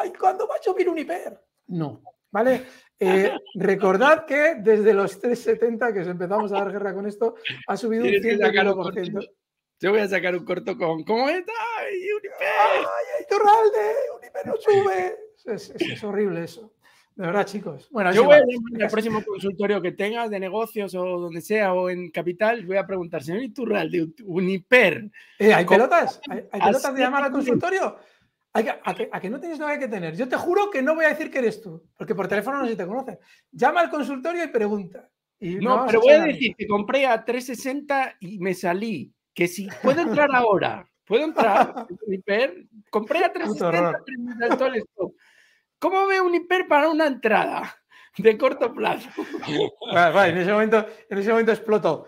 ¡ay, cuándo va a subir un hiper? No, ¿vale? Eh, recordad que desde los 3,70 que empezamos a dar guerra con esto, ha subido un 100%. Yo voy a sacar un corto con ¿Cómo está? ¡Ay, Uniper! ¡Ay, ¡Uniper no sube! Es, horrible eso. De verdad, chicos. Bueno, Yo voy a, el próximo consultorio que tengas de negocios o donde sea o en Capital, voy a preguntar, señor de Uniper. Eh, ¿Hay pelotas? hay pelotas de llamar al consultorio? a, que, no tienes nada que tener. Yo te juro que no voy a decir que eres tú, porque por teléfono no se te conoce. Llama al consultorio y pregunta. Y no, pero voy a decir que compré a 360 y me salí. Que si puedo entrar ahora, puedo entrar. hiper. compré a 360 ¿Cómo ve un hiper para una entrada de corto plazo? en, ese momento, en ese momento explotó.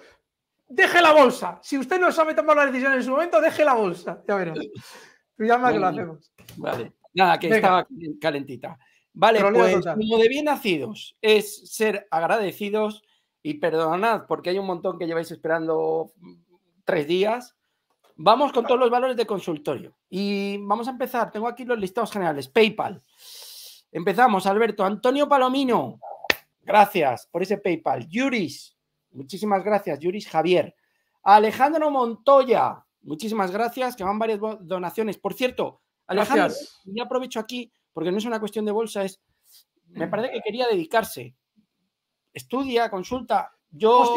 Deje la bolsa. Si usted no sabe tomar la decisión en su momento, deje la bolsa. Ya verás que lo hacemos. Vale. Nada, que estaba calentita. Vale, pues como de bien nacidos es ser agradecidos y perdonad porque hay un montón que lleváis esperando tres días. Vamos con todos los valores de consultorio y vamos a empezar. Tengo aquí los listados generales. PayPal. Empezamos, Alberto. Antonio Palomino. Gracias por ese PayPal. Yuris. Muchísimas gracias, Yuris Javier. Alejandro Montoya. Muchísimas gracias, que van varias donaciones. Por cierto, Alejandro, ya aprovecho aquí, porque no es una cuestión de bolsa, es. Me mm. parece que quería dedicarse. Estudia, consulta. Yo,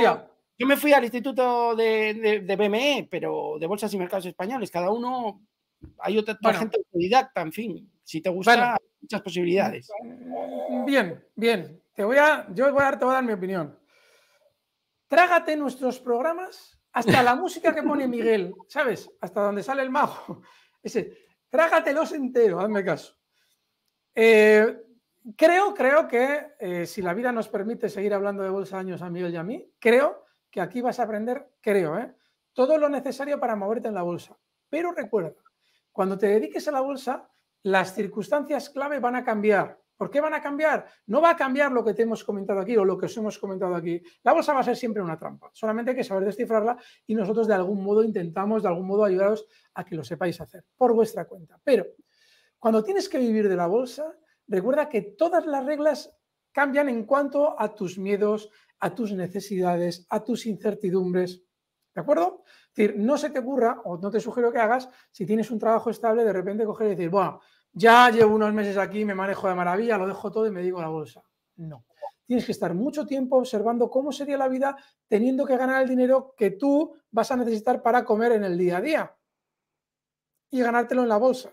yo me fui al Instituto de, BME, e, pero de Bolsas y Mercados Españoles. Cada uno. Hay otra gente autodidacta, en fin. Si te gusta, muchas posibilidades. Bien, bien. Te voy a, yo voy a, dar, te voy a dar mi opinión. Trágate nuestros programas hasta la música que pone Miguel, ¿sabes? Hasta donde sale el mago. Ese, trágatelos entero, hazme caso. Eh, creo, creo que eh, si la vida nos permite seguir hablando de bolsa años a Miguel y a mí, creo que aquí vas a aprender, creo, ¿eh? todo lo necesario para moverte en la bolsa. Pero recuerda, cuando te dediques a la bolsa, las circunstancias clave van a cambiar. ¿Por qué van a cambiar? No va a cambiar lo que te hemos comentado aquí o lo que os hemos comentado aquí. La bolsa va a ser siempre una trampa. Solamente hay que saber descifrarla y nosotros de algún modo intentamos, de algún modo, ayudaros a que lo sepáis hacer por vuestra cuenta. Pero cuando tienes que vivir de la bolsa, recuerda que todas las reglas cambian en cuanto a tus miedos, a tus necesidades, a tus incertidumbres. ¿De acuerdo? Es decir, no se te ocurra o no te sugiero que hagas si tienes un trabajo estable de repente coger y decir, bueno, ya llevo unos meses aquí, me manejo de maravilla, lo dejo todo y me digo la bolsa. No. Tienes que estar mucho tiempo observando cómo sería la vida teniendo que ganar el dinero que tú vas a necesitar para comer en el día a día y ganártelo en la bolsa.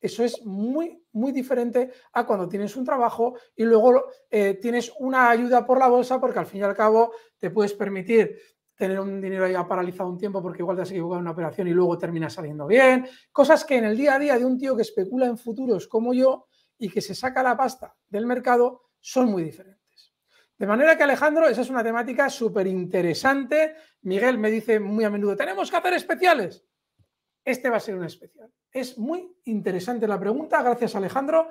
Eso es muy, muy diferente a cuando tienes un trabajo y luego eh, tienes una ayuda por la bolsa porque al fin y al cabo te puedes permitir tener un dinero ya paralizado un tiempo porque igual te has equivocado en una operación y luego termina saliendo bien. Cosas que en el día a día de un tío que especula en futuros como yo y que se saca la pasta del mercado son muy diferentes. De manera que Alejandro, esa es una temática súper interesante. Miguel me dice muy a menudo, tenemos que hacer especiales. Este va a ser un especial. Es muy interesante la pregunta, gracias Alejandro,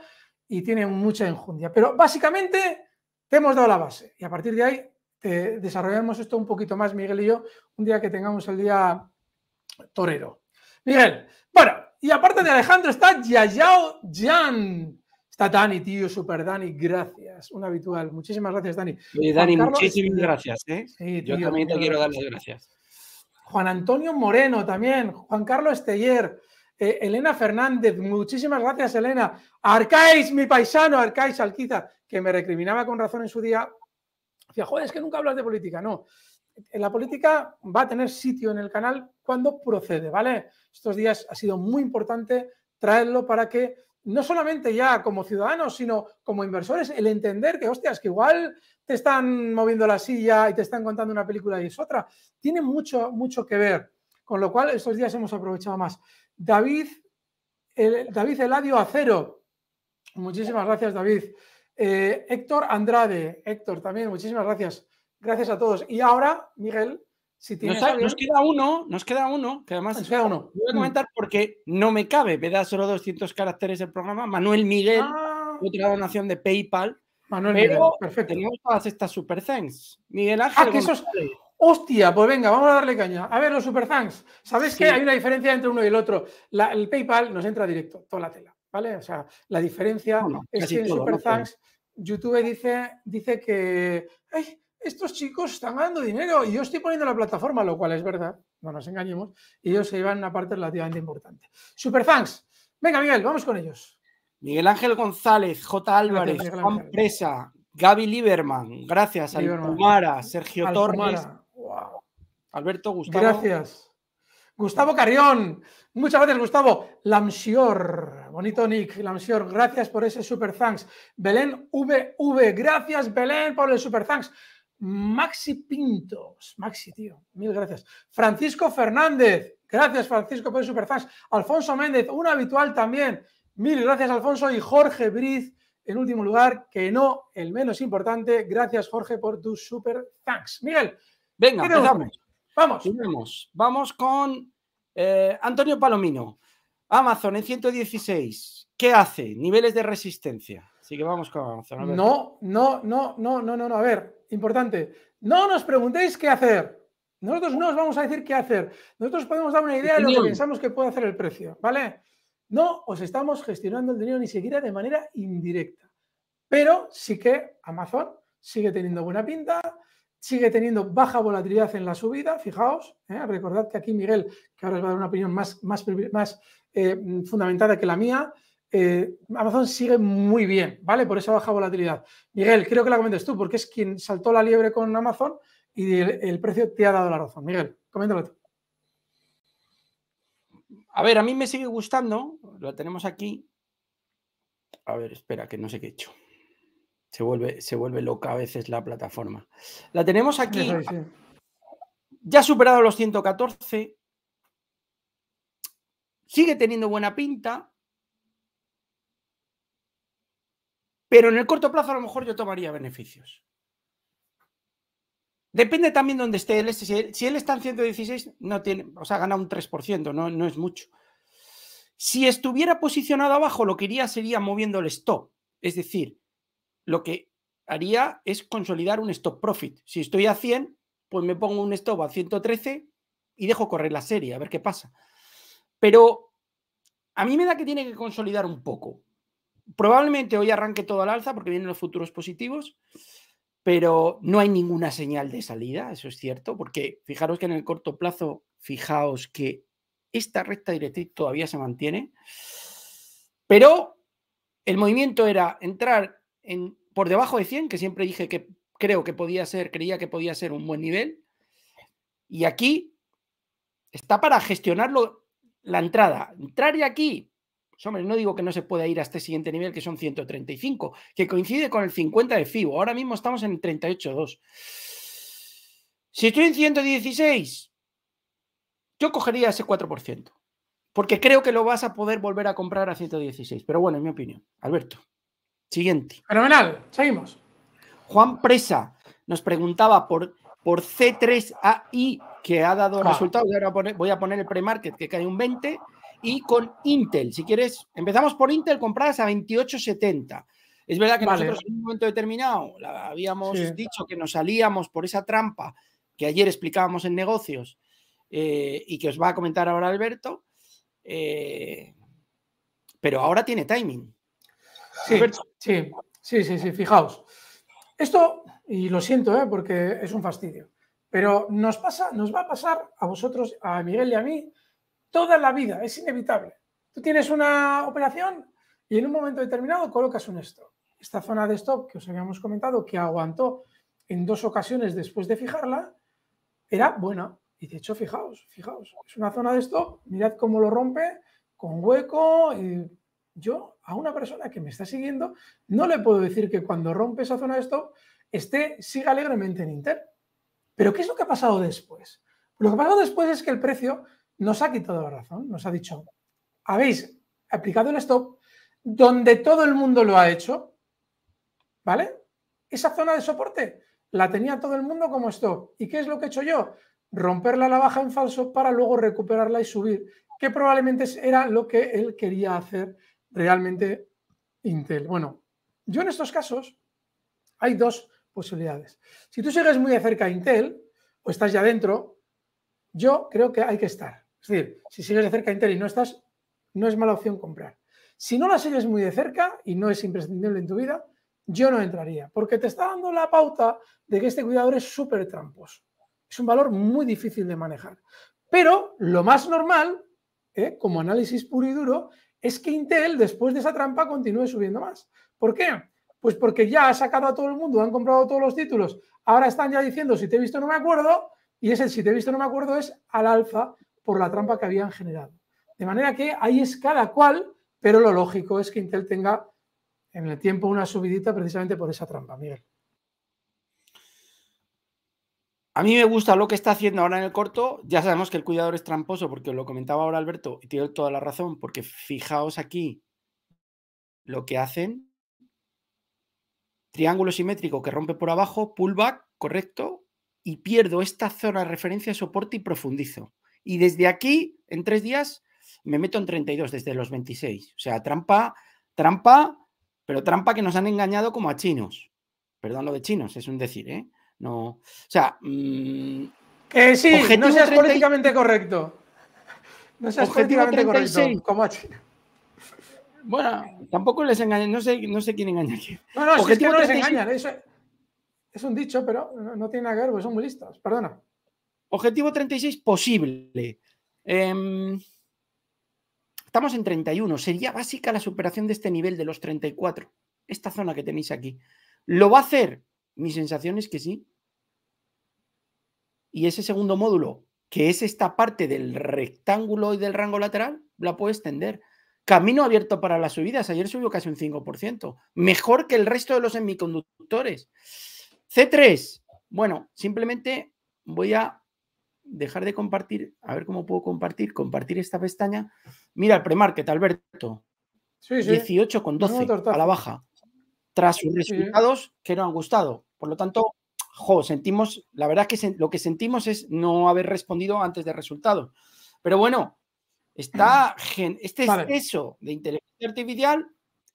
y tiene mucha enjundia. Pero básicamente te hemos dado la base y a partir de ahí desarrollamos eh, desarrollemos esto un poquito más, Miguel y yo, un día que tengamos el día torero. Miguel, bueno, y aparte de Alejandro está Yayao Jan. Está Dani, tío, super Dani, gracias, un habitual. Muchísimas gracias, Dani. Dani, muchísimas gracias. ¿eh? yo también te quiero dar las gracias. Juan Antonio Moreno también, Juan Carlos Esteller. Eh, Elena Fernández, muchísimas gracias, Elena. Arcáis, mi paisano, Arcáis Alquiza, que me recriminaba con razón en su día Decía, joder, es que nunca hablas de política. No, eh, la política va a tener sitio en el canal cuando procede, ¿vale? Estos días ha sido muy importante traerlo para que no solamente ya como ciudadanos, sino como inversores, el entender que, hostias, que igual te están moviendo la silla y te están contando una película y es otra, tiene mucho, mucho que ver. Con lo cual, estos días hemos aprovechado más. David, el, David Eladio Acero, muchísimas gracias, David. Eh, Héctor Andrade, Héctor, también, muchísimas gracias. Gracias a todos. Y ahora, Miguel, si tienes. Nos, queda uno, nos queda uno, que además. Nos queda uno. Voy a comentar porque no me cabe, me da solo 200 caracteres el programa. Manuel Miguel, ah. otra donación de PayPal. Manuel Miguel, perfecto. Tenemos todas estas super thanks. Miguel ah, Ángel. Ah, que Hostia, pues venga, vamos a darle caña. A ver, los super thanks. ¿Sabes qué? que hay una diferencia entre uno y el otro? el PayPal nos entra directo, toda la tela. ¿vale? O sea, la diferencia es que en Super YouTube dice, dice que estos chicos están ganando dinero y yo estoy poniendo la plataforma, lo cual es verdad, no nos engañemos, y ellos se llevan una parte relativamente importante. Super Thanks. Venga, Miguel, vamos con ellos. Miguel Ángel González, J. Álvarez, Juan Presa, Gaby Lieberman, gracias, Lieberman. Sergio Tormas, Alberto Gustavo. Gracias. Gustavo Carrión, muchas gracias, Gustavo. Lamsior, bonito Nick, Lamsior, gracias por ese super thanks. Belén VV, gracias Belén por el super thanks. Maxi Pintos, Maxi, tío, mil gracias. Francisco Fernández, gracias Francisco por el super thanks. Alfonso Méndez, un habitual también. Mil gracias, Alfonso. Y Jorge Briz, en último lugar, que no el menos importante. Gracias, Jorge, por tu super thanks. Miguel, venga, empezamos. Vamos. Vamos, con eh, Antonio Palomino. Amazon en 116. ¿Qué hace? Niveles de resistencia. Así que vamos con Amazon. No, no, no, no, no, no, no. A ver, importante. No nos preguntéis qué hacer. Nosotros no os vamos a decir qué hacer. Nosotros podemos dar una idea de lo que pensamos que puede hacer el precio, ¿vale? No os estamos gestionando el dinero ni siquiera de manera indirecta. Pero sí que Amazon sigue teniendo buena pinta, sigue teniendo baja volatilidad en la subida, fijaos, ¿eh? recordad que aquí Miguel, que ahora os va a dar una opinión más, más, más eh, fundamentada que la mía, eh, Amazon sigue muy bien, ¿vale? Por esa baja volatilidad. Miguel, creo que la comentes tú, porque es quien saltó la liebre con Amazon y el, precio te ha dado la razón. Miguel, coméntalo tú. A ver, a mí me sigue gustando, lo tenemos aquí. A ver, espera, que no sé qué he hecho. Se vuelve, se vuelve loca a veces la plataforma. La tenemos aquí. Ya ha Ya superado los 114. Sigue teniendo buena pinta. Pero en el corto plazo a lo mejor yo tomaría beneficios. Depende también dónde esté él. Si, él. está en 116, no tiene, o sea, gana un 3%, no, no es mucho. Si estuviera posicionado abajo, lo que iría sería moviendo el stop. Es decir, lo que haría es consolidar un stop profit. Si estoy a 100, pues me pongo un stop a 113 y dejo correr la serie, a ver qué pasa. Pero a mí me da que tiene que consolidar un poco. Probablemente hoy arranque todo al alza porque vienen los futuros positivos, pero no hay ninguna señal de salida, eso es cierto, porque fijaros que en el corto plazo, fijaos que esta recta directriz todavía se mantiene, pero el movimiento era entrar por debajo de 100, que siempre dije que creo que podía ser, creía que podía ser un buen nivel. Y aquí está para gestionarlo la entrada. Entrar y aquí, pues, hombre, no digo que no se pueda ir a este siguiente nivel, que son 135, que coincide con el 50 de FIBO. Ahora mismo estamos en 38.2. Si estoy en 116, yo cogería ese 4%, porque creo que lo vas a poder volver a comprar a 116. Pero bueno, en mi opinión. Alberto. Siguiente. Fenomenal, seguimos. Juan Presa nos preguntaba por, por C3AI, que ha dado ah. resultados. Ahora voy, a poner el pre-market, que cae un 20, y con Intel. Si quieres, empezamos por Intel, compradas a 28.70. Es verdad que nosotros en un momento determinado habíamos dicho que nos salíamos por esa trampa que ayer explicábamos en negocios eh, y que os va a comentar ahora Alberto. Eh, pero ahora tiene timing. Sí, sí, sí, sí, fijaos. Esto, y lo siento, ¿eh? porque es un fastidio, pero nos, pasa, nos va a pasar a vosotros, a Miguel y a mí, toda la vida, es inevitable. Tú tienes una operación y en un momento determinado colocas un stop. Esta zona de stop que os habíamos comentado, que aguantó en dos ocasiones después de fijarla, era buena. Y de hecho, fijaos, fijaos, es una zona de stop, mirad cómo lo rompe, con hueco, y yo a una persona que me está siguiendo no le puedo decir que cuando rompe esa zona de stop esté, siga alegremente en Inter. Pero ¿qué es lo que ha pasado después? Lo que ha pasado después es que el precio nos ha quitado la razón, nos ha dicho, habéis aplicado el stop donde todo el mundo lo ha hecho, ¿vale? Esa zona de soporte la tenía todo el mundo como stop. ¿Y qué es lo que he hecho yo? Romperla a la baja en falso para luego recuperarla y subir, que probablemente era lo que él quería hacer realmente Intel. Bueno, yo en estos casos hay dos posibilidades. Si tú sigues muy de cerca a Intel o estás ya dentro, yo creo que hay que estar. Es decir, si sigues de cerca Intel y no estás, no es mala opción comprar. Si no la sigues muy de cerca y no es imprescindible en tu vida, yo no entraría, porque te está dando la pauta de que este cuidador es súper tramposo. Es un valor muy difícil de manejar. Pero lo más normal, ¿eh? como análisis puro y duro, es que Intel, después de esa trampa, continúe subiendo más. ¿Por qué? Pues porque ya ha sacado a todo el mundo, han comprado todos los títulos, ahora están ya diciendo si te he visto no me acuerdo, y ese si te he visto no me acuerdo es al alza por la trampa que habían generado. De manera que ahí es cada cual, pero lo lógico es que Intel tenga en el tiempo una subidita precisamente por esa trampa, Miguel. A mí me gusta lo que está haciendo ahora en el corto. Ya sabemos que el cuidador es tramposo, porque lo comentaba ahora Alberto, y tiene toda la razón, porque fijaos aquí lo que hacen. Triángulo simétrico que rompe por abajo, pullback, correcto, y pierdo esta zona de referencia, soporte y profundizo. Y desde aquí, en tres días, me meto en 32 desde los 26. O sea, trampa, trampa, pero trampa que nos han engañado como a chinos. Perdón lo de chinos, es un decir, ¿eh? No. O sea. que mm, eh, sí, no seas políticamente correcto. No seas políticamente correcto. bueno, tampoco les engañan, no sé, quién engaña aquí. No, no, es no les engañan, es un dicho, pero no tiene nada que ver, son muy listos, perdona. Objetivo 36 posible. Em, estamos en 31, sería básica la superación de este nivel de los 34, esta zona que tenéis aquí. ¿Lo va a hacer? Mi sensación es que sí. Y ese segundo módulo, que es esta parte del rectángulo y del rango lateral, la puedo extender. Camino abierto para las subidas. Ayer subió casi un 5%. Mejor que el resto de los semiconductores. C3. Bueno, simplemente voy a dejar de compartir. A ver cómo puedo compartir. Compartir esta pestaña. Mira el premarket, Alberto. Sí, sí. 18,12 a la baja. Tras sus resultados que no han gustado. Por lo tanto, sentimos, la verdad es que lo que sentimos es no haber respondido antes de resultados. Pero bueno, está este exceso de inteligencia artificial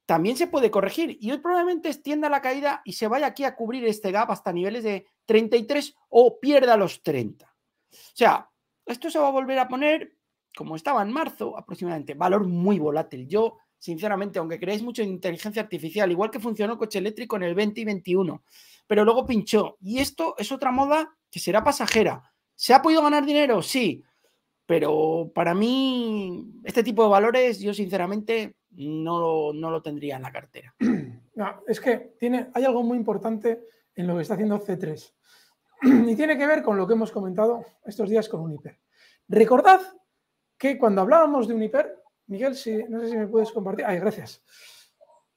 también se puede corregir y hoy probablemente extienda la caída y se vaya aquí a cubrir este gap hasta niveles de 33 o pierda los 30. O sea, esto se va a volver a poner como estaba en marzo aproximadamente, valor muy volátil. Yo, sinceramente, aunque creéis mucho en inteligencia artificial, igual que funcionó el coche eléctrico en el 2021. y pero luego pinchó. Y esto es otra moda que será pasajera. ¿Se ha podido ganar dinero? Sí, pero para mí este tipo de valores yo sinceramente no, lo tendría en la cartera. es que tiene, hay algo muy importante en lo que está haciendo C3 y tiene que ver con lo que hemos comentado estos días con Uniper. Recordad que cuando hablábamos de Uniper, Miguel, si, no sé si me puedes compartir. Ay, gracias.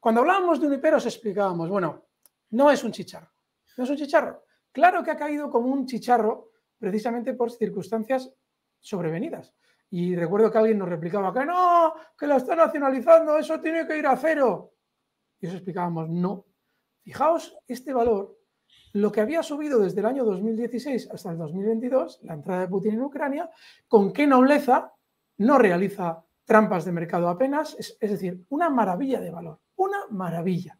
Cuando hablábamos de Uniper os explicábamos, bueno, no es un chicharro. No es un chicharro. Claro que ha caído como un chicharro precisamente por circunstancias sobrevenidas. Y recuerdo que alguien nos replicaba que no, que la está nacionalizando, eso tiene que ir a cero. Y eso explicábamos, no. Fijaos este valor, lo que había subido desde el año 2016 hasta el 2022, la entrada de Putin en Ucrania, con qué nobleza no realiza trampas de mercado apenas, es decir, una maravilla de valor, una maravilla.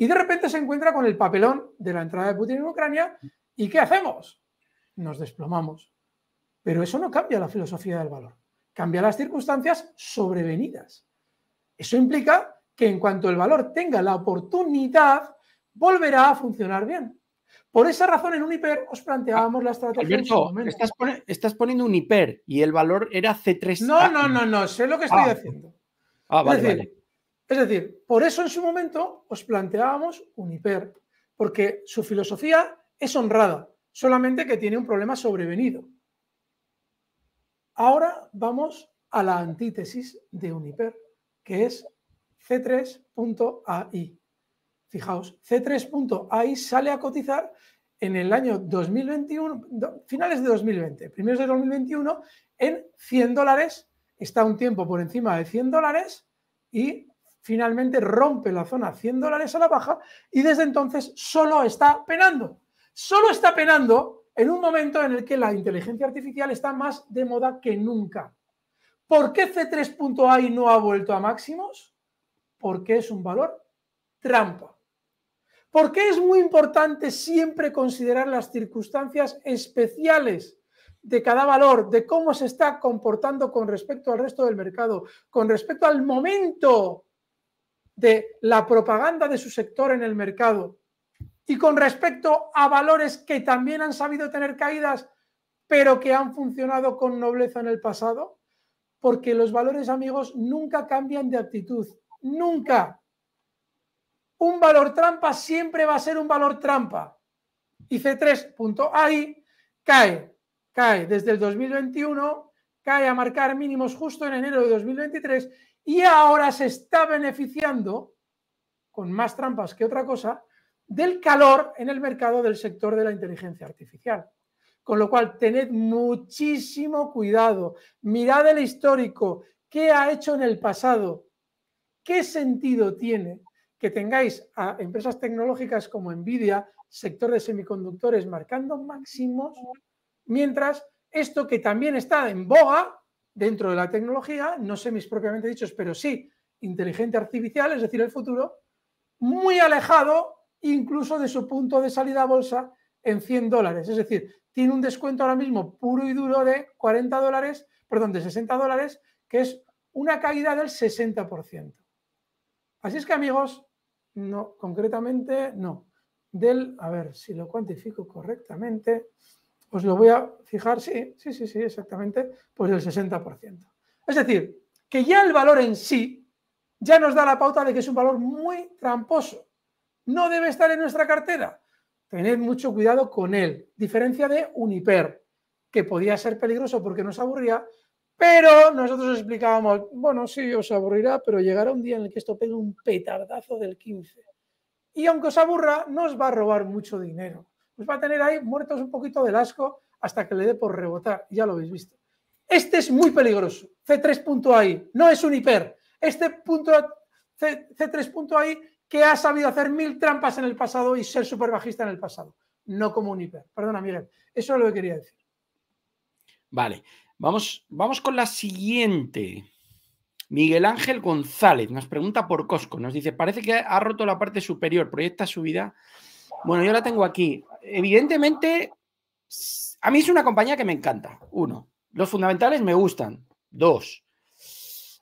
Y de repente se encuentra con el papelón de la entrada de Putin en Ucrania. ¿Y qué hacemos? Nos desplomamos. Pero eso no cambia la filosofía del valor. Cambia las circunstancias sobrevenidas. Eso implica que en cuanto el valor tenga la oportunidad, volverá a funcionar bien. Por esa razón en un hiper os planteábamos la estrategia. estás, poniendo un hiper y el valor era C3. No, no, no, no, sé lo que estoy ah. diciendo. haciendo. Ah, vale. Es decir, por eso en su momento os planteábamos Uniper, porque su filosofía es honrada, solamente que tiene un problema sobrevenido. Ahora vamos a la antítesis de Uniper, que es C3.ai. Fijaos, C3.ai sale a cotizar en el año 2021, finales de 2020, primeros de 2021, en 100 dólares, está un tiempo por encima de 100 dólares y finalmente rompe la zona 100 dólares a la baja y desde entonces solo está penando. Solo está penando en un momento en el que la inteligencia artificial está más de moda que nunca. ¿Por qué C3.ai no ha vuelto a máximos? Porque es un valor trampa. Porque es muy importante siempre considerar las circunstancias especiales de cada valor, de cómo se está comportando con respecto al resto del mercado, con respecto al momento de la propaganda de su sector en el mercado. Y con respecto a valores que también han sabido tener caídas, pero que han funcionado con nobleza en el pasado, porque los valores amigos nunca cambian de actitud, nunca. Un valor trampa siempre va a ser un valor trampa. Y C3.ai cae, cae desde el 2021, cae a marcar mínimos justo en enero de 2023 y ahora se está beneficiando, con más trampas que otra cosa, del calor en el mercado del sector de la inteligencia artificial. Con lo cual, tened muchísimo cuidado, mirad el histórico, qué ha hecho en el pasado, qué sentido tiene que tengáis a empresas tecnológicas como Nvidia, sector de semiconductores, marcando máximos, mientras esto que también está en boga, dentro de la tecnología, no sé mis propiamente dichos, pero sí inteligente artificial, es decir, el futuro, muy alejado incluso de su punto de salida bolsa en 100 dólares. Es decir, tiene un descuento ahora mismo puro y duro de 40 dólares, perdón, de 60 dólares, que es una caída del 60%. Así es que amigos, no, concretamente no. Del, a ver si lo cuantifico correctamente, os pues lo voy a fijar, sí, sí, sí, sí, exactamente, pues el 60%. Es decir, que ya el valor en sí ya nos da la pauta de que es un valor muy tramposo. No debe estar en nuestra cartera. Tened mucho cuidado con él. Diferencia de Uniper, que podía ser peligroso porque nos aburría, pero nosotros explicábamos, bueno, sí, os aburrirá, pero llegará un día en el que esto pegue un petardazo del 15. Y aunque os aburra, nos va a robar mucho dinero. Pues va a tener ahí muertos un poquito del asco hasta que le dé por rebotar, ya lo habéis visto. Este es muy peligroso, C3.ai, no es un hiper, este punto C, C3.ai que ha sabido hacer mil trampas en el pasado y ser súper bajista en el pasado, no como un hiper. Perdona, Miguel, eso es lo que quería decir. Vale, vamos, vamos con la siguiente. Miguel Ángel González nos pregunta por Costco. Nos dice, parece que ha roto la parte superior, proyecta subida. Bueno, yo la tengo aquí evidentemente, a mí es una compañía que me encanta. Uno, los fundamentales me gustan. Dos,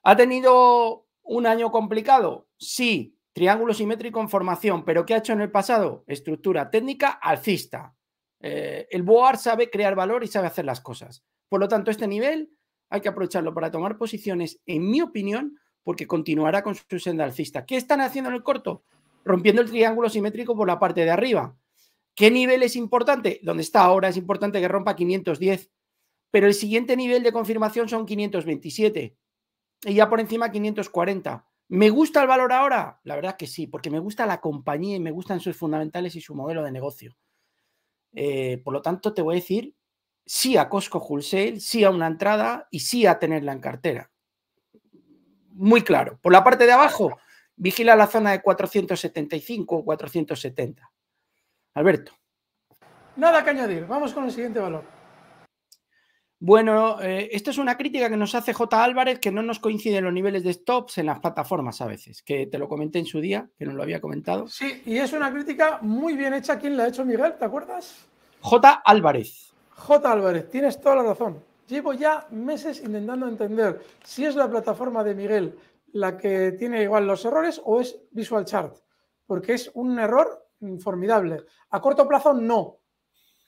¿ha tenido un año complicado? Sí, triángulo simétrico en formación, pero ¿qué ha hecho en el pasado? Estructura técnica alcista. Eh, el BOAR sabe crear valor y sabe hacer las cosas. Por lo tanto, este nivel hay que aprovecharlo para tomar posiciones, en mi opinión, porque continuará con su senda alcista. ¿Qué están haciendo en el corto? Rompiendo el triángulo simétrico por la parte de arriba. ¿Qué nivel es importante? Donde está ahora es importante que rompa 510, pero el siguiente nivel de confirmación son 527 y ya por encima 540. ¿Me gusta el valor ahora? La verdad que sí, porque me gusta la compañía y me gustan sus fundamentales y su modelo de negocio. Eh, por lo tanto, te voy a decir sí a Costco Wholesale, sí a una entrada y sí a tenerla en cartera. Muy claro. Por la parte de abajo, vigila la zona de 475 o 470. Alberto. Nada que añadir, vamos con el siguiente valor. Bueno, eh, esto es una crítica que nos hace J. Álvarez, que no nos coinciden los niveles de stops en las plataformas a veces, que te lo comenté en su día, que no lo había comentado. Sí, y es una crítica muy bien hecha. ¿Quién la ha hecho, Miguel? ¿Te acuerdas? J. Álvarez. J. Álvarez, tienes toda la razón. Llevo ya meses intentando entender si es la plataforma de Miguel la que tiene igual los errores o es Visual Chart, porque es un error Mm, formidable. A corto plazo, no.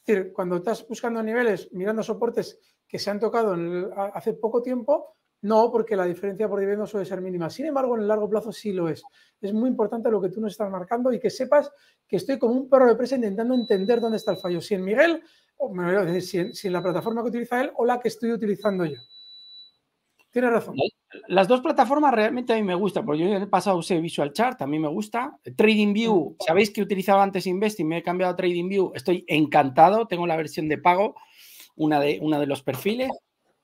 Es decir, cuando estás buscando niveles, mirando soportes que se han tocado hace poco tiempo, no, porque la diferencia por dividendo suele ser mínima. Sin embargo, en el largo plazo sí lo es. Es muy importante lo que tú nos estás marcando y que sepas que estoy como un perro de presa intentando entender dónde está el fallo. Si en Miguel, o si en, la plataforma que utiliza él o la que estoy utilizando yo. Tienes razón. Las dos plataformas realmente a mí me gustan, porque yo en el pasado usé Visual Chart, a mí me gusta. Trading TradingView, mm. sabéis que utilizaba antes Investing, me he cambiado a View. estoy encantado, tengo la versión de pago, una de, una de los perfiles,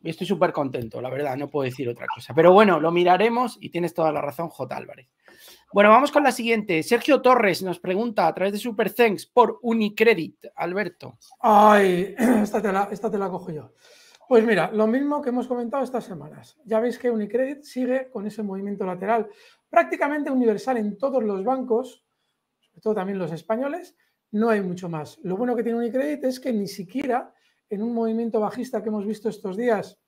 estoy súper contento, la verdad, no puedo decir otra cosa. Pero bueno, lo miraremos y tienes toda la razón, J. Álvarez. Bueno, vamos con la siguiente. Sergio Torres nos pregunta a través de Super Thanks por Unicredit, Alberto. Ay, esta te la, esta te la cojo yo. Pues mira, lo mismo que hemos comentado estas semanas. Ya veis que Unicredit sigue con ese movimiento lateral prácticamente universal en todos los bancos, sobre todo también los españoles. No hay mucho más. Lo bueno que tiene Unicredit es que ni siquiera en un movimiento bajista que hemos visto estos días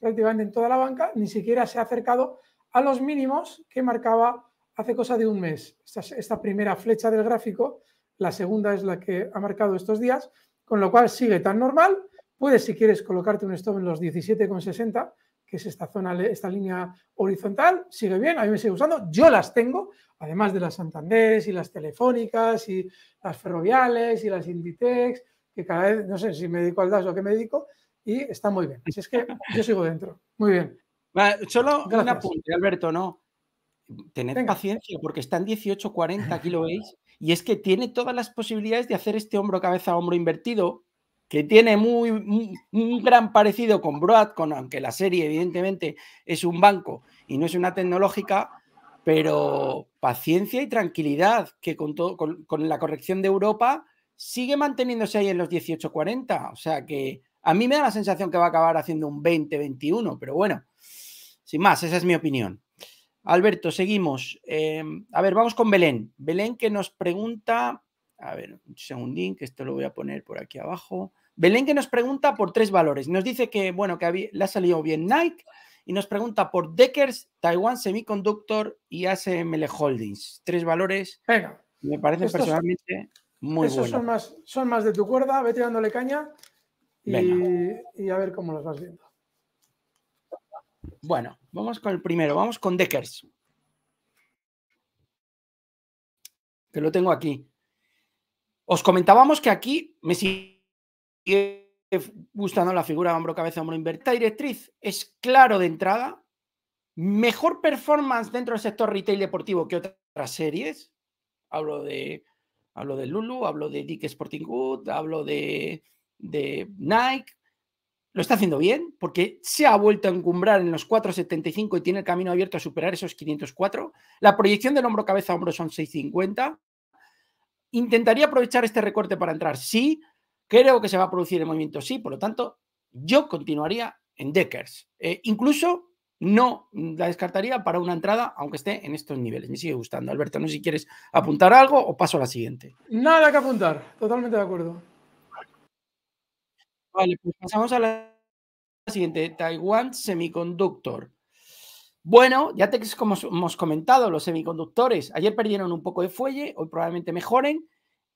prácticamente en toda la banca, ni siquiera se ha acercado a los mínimos que marcaba hace cosa de un mes. Esta, primera flecha del gráfico, la segunda es la que ha marcado estos días, con lo cual sigue tan normal Puedes, si quieres, colocarte un stop en los 17,60, que es esta zona, esta línea horizontal, sigue bien, a mí me sigue usando yo las tengo, además de las Santander y las telefónicas y las ferroviales y las Inditex, que cada vez, no sé si me dedico al DAS o qué me dedico, y está muy bien. Así es que yo sigo dentro. Muy bien. solo Gracias. un Alberto, ¿no? Tened paciencia, porque está en 18.40, aquí lo veis, y es que tiene todas las posibilidades de hacer este hombro cabeza a -hombro invertido, que tiene muy, un gran parecido con Broadcom, aunque la serie evidentemente es un banco y no es una tecnológica, pero paciencia y tranquilidad, que con, con, la corrección de Europa sigue manteniéndose ahí en los 18.40. O sea que a mí me da la sensación que va a acabar haciendo un 20-21, pero bueno, sin más, esa es mi opinión. Alberto, seguimos. Em, a ver, vamos con Belén. Belén que nos pregunta, a ver, un segundín, que esto lo voy a poner por aquí abajo. Belén que nos pregunta por tres valores. Nos dice que, bueno, que le ha salido bien Nike y nos pregunta por Deckers, Taiwan Semiconductor y ASML Holdings. Tres valores. Venga. Me parece personalmente muy esos Son más, son más de tu cuerda, Vete dándole caña y, a ver cómo los vas viendo. Bueno, vamos con el primero, vamos con Deckers. Que lo tengo aquí. Os comentábamos que aquí me sigue eh, gustando la figura hombro, cabeza, hombro, invertida directriz, es claro de entrada. Mejor performance dentro del sector retail deportivo que otras series. Hablo de, hablo de Lulu, hablo de Dick Sporting Good, hablo de, de Nike. Lo está haciendo bien porque se ha vuelto a encumbrar en los 4,75 y tiene el camino abierto a superar esos 504. La proyección del hombro, cabeza, hombro son 650. ¿Intentaría aprovechar este recorte para entrar? Sí, Creo que se va a producir el movimiento sí, por lo tanto, yo continuaría en Deckers. Eh, incluso no la descartaría para una entrada, aunque esté en estos niveles. Me sigue gustando. Alberto, no sé si quieres apuntar algo o paso a la siguiente. Nada que apuntar, totalmente de acuerdo. Vale, pues pasamos a la siguiente. Taiwan Semiconductor. Bueno, ya te, como hemos comentado, los semiconductores ayer perdieron un poco de fuelle, hoy probablemente mejoren.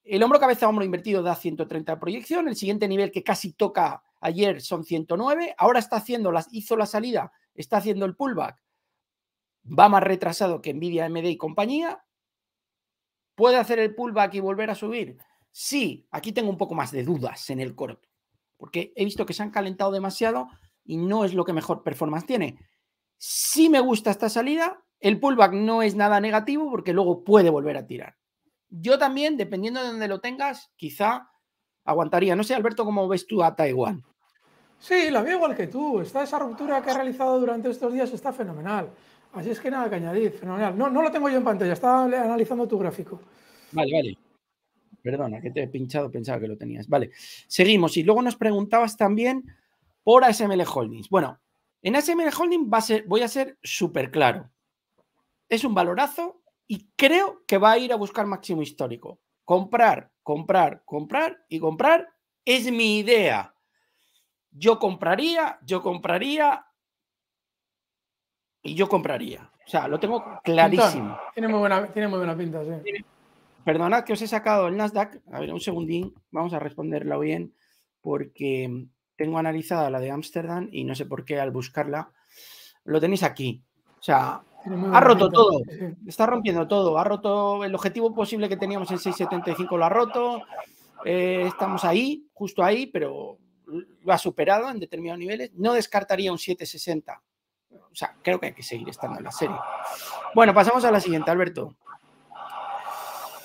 El hombro cabeza hombro invertido da 130 de proyección, el siguiente nivel que casi toca ayer son 109, ahora está haciendo las hizo la salida, está haciendo el pullback. Va más retrasado que Nvidia, AMD y compañía. ¿Puede hacer el pullback y volver a subir? Sí, aquí tengo un poco más de dudas en el corto, porque he visto que se han calentado demasiado y no es lo que mejor performance tiene. Sí me gusta esta salida, el pullback no es nada negativo porque luego puede volver a tirar. Yo también, dependiendo de donde lo tengas, quizá aguantaría. No sé, Alberto, cómo ves tú a Taiwán. Sí, la veo igual que tú. Está esa ruptura que ha realizado durante estos días está fenomenal. Así es que nada que añadir, fenomenal. No, no lo tengo yo en pantalla, estaba analizando tu gráfico. Vale, vale. Perdona, que te he pinchado, pensaba que lo tenías. Vale, seguimos. Y luego nos preguntabas también por ASML Holdings. Bueno, en ASML Holdings voy a ser súper claro. Es un valorazo y creo que va a ir a buscar máximo histórico. Comprar, comprar, comprar y comprar es mi idea. Yo compraría, yo compraría y yo compraría. O sea, lo tengo clarísimo. tiene, muy buena, tiene muy buena pinta, sí. Perdonad que os he sacado el Nasdaq. A ver, un segundín. Vamos a responderlo bien porque tengo analizada la de Ámsterdam y no sé por qué al buscarla. Lo tenéis aquí. O sea, ha roto todo, está rompiendo todo. Ha roto el objetivo posible que teníamos en 6.75, lo ha roto. Eh, estamos ahí, justo ahí, pero lo ha superado en determinados niveles. No descartaría un 7.60. O sea, creo que hay que seguir estando en la serie. Bueno, pasamos a la siguiente, Alberto.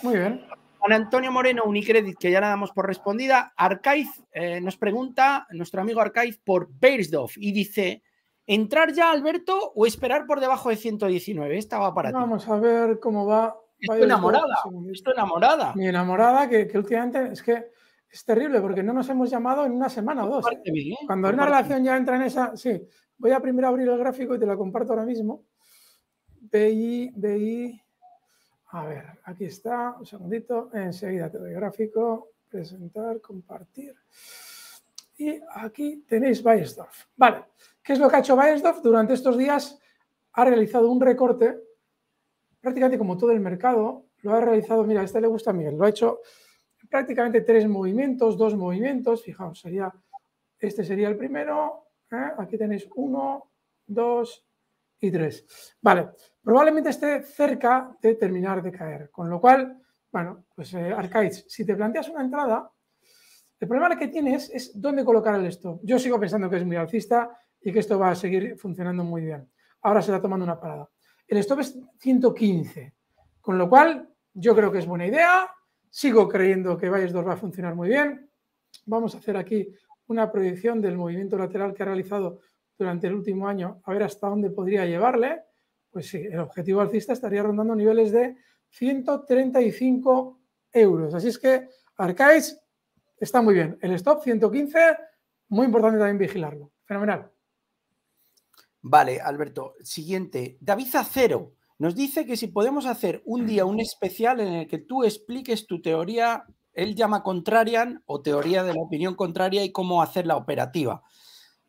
Muy bien. Juan Antonio Moreno, Unicredit, que ya la damos por respondida. Arcaiz eh, nos pregunta, nuestro amigo Arcaiz, por Beirsdorf y dice ¿Entrar ya, Alberto, o esperar por debajo de 119? Esta va para ti. Vamos a ver cómo va. Estoy enamorada. Estoy enamorada. Mi enamorada, que, últimamente es que es terrible porque no nos hemos llamado en una semana o dos. Cuando hay una relación ya entra en esa. Sí, voy a primero abrir el gráfico y te lo comparto ahora mismo. BI, BI. A ver, aquí está, un segundito. Enseguida te doy gráfico, presentar, compartir. Y aquí tenéis stop Vale. ¿Qué es lo que ha hecho Baesdorf? Durante estos días ha realizado un recorte, prácticamente como todo el mercado, lo ha realizado, mira, este le gusta a Miguel, lo ha hecho prácticamente tres movimientos, dos movimientos, fijaos, sería, este sería el primero, ¿eh? aquí tenéis uno, dos y tres. Vale, probablemente esté cerca de terminar de caer, con lo cual, bueno, pues eh, si te planteas una entrada, el problema que tienes es dónde colocar el stop. Yo sigo pensando que es muy alcista, y que esto va a seguir funcionando muy bien. Ahora se está tomando una parada. El stop es 115, con lo cual yo creo que es buena idea. Sigo creyendo que Valles 2 va a funcionar muy bien. Vamos a hacer aquí una proyección del movimiento lateral que ha realizado durante el último año, a ver hasta dónde podría llevarle. Pues sí, el objetivo alcista estaría rondando niveles de 135 euros. Así es que Arcais está muy bien. El stop 115, muy importante también vigilarlo. Fenomenal. Vale, Alberto. Siguiente. David Acero nos dice que si podemos hacer un día un especial en el que tú expliques tu teoría, él llama contrarian o teoría de la opinión contraria y cómo hacer la operativa.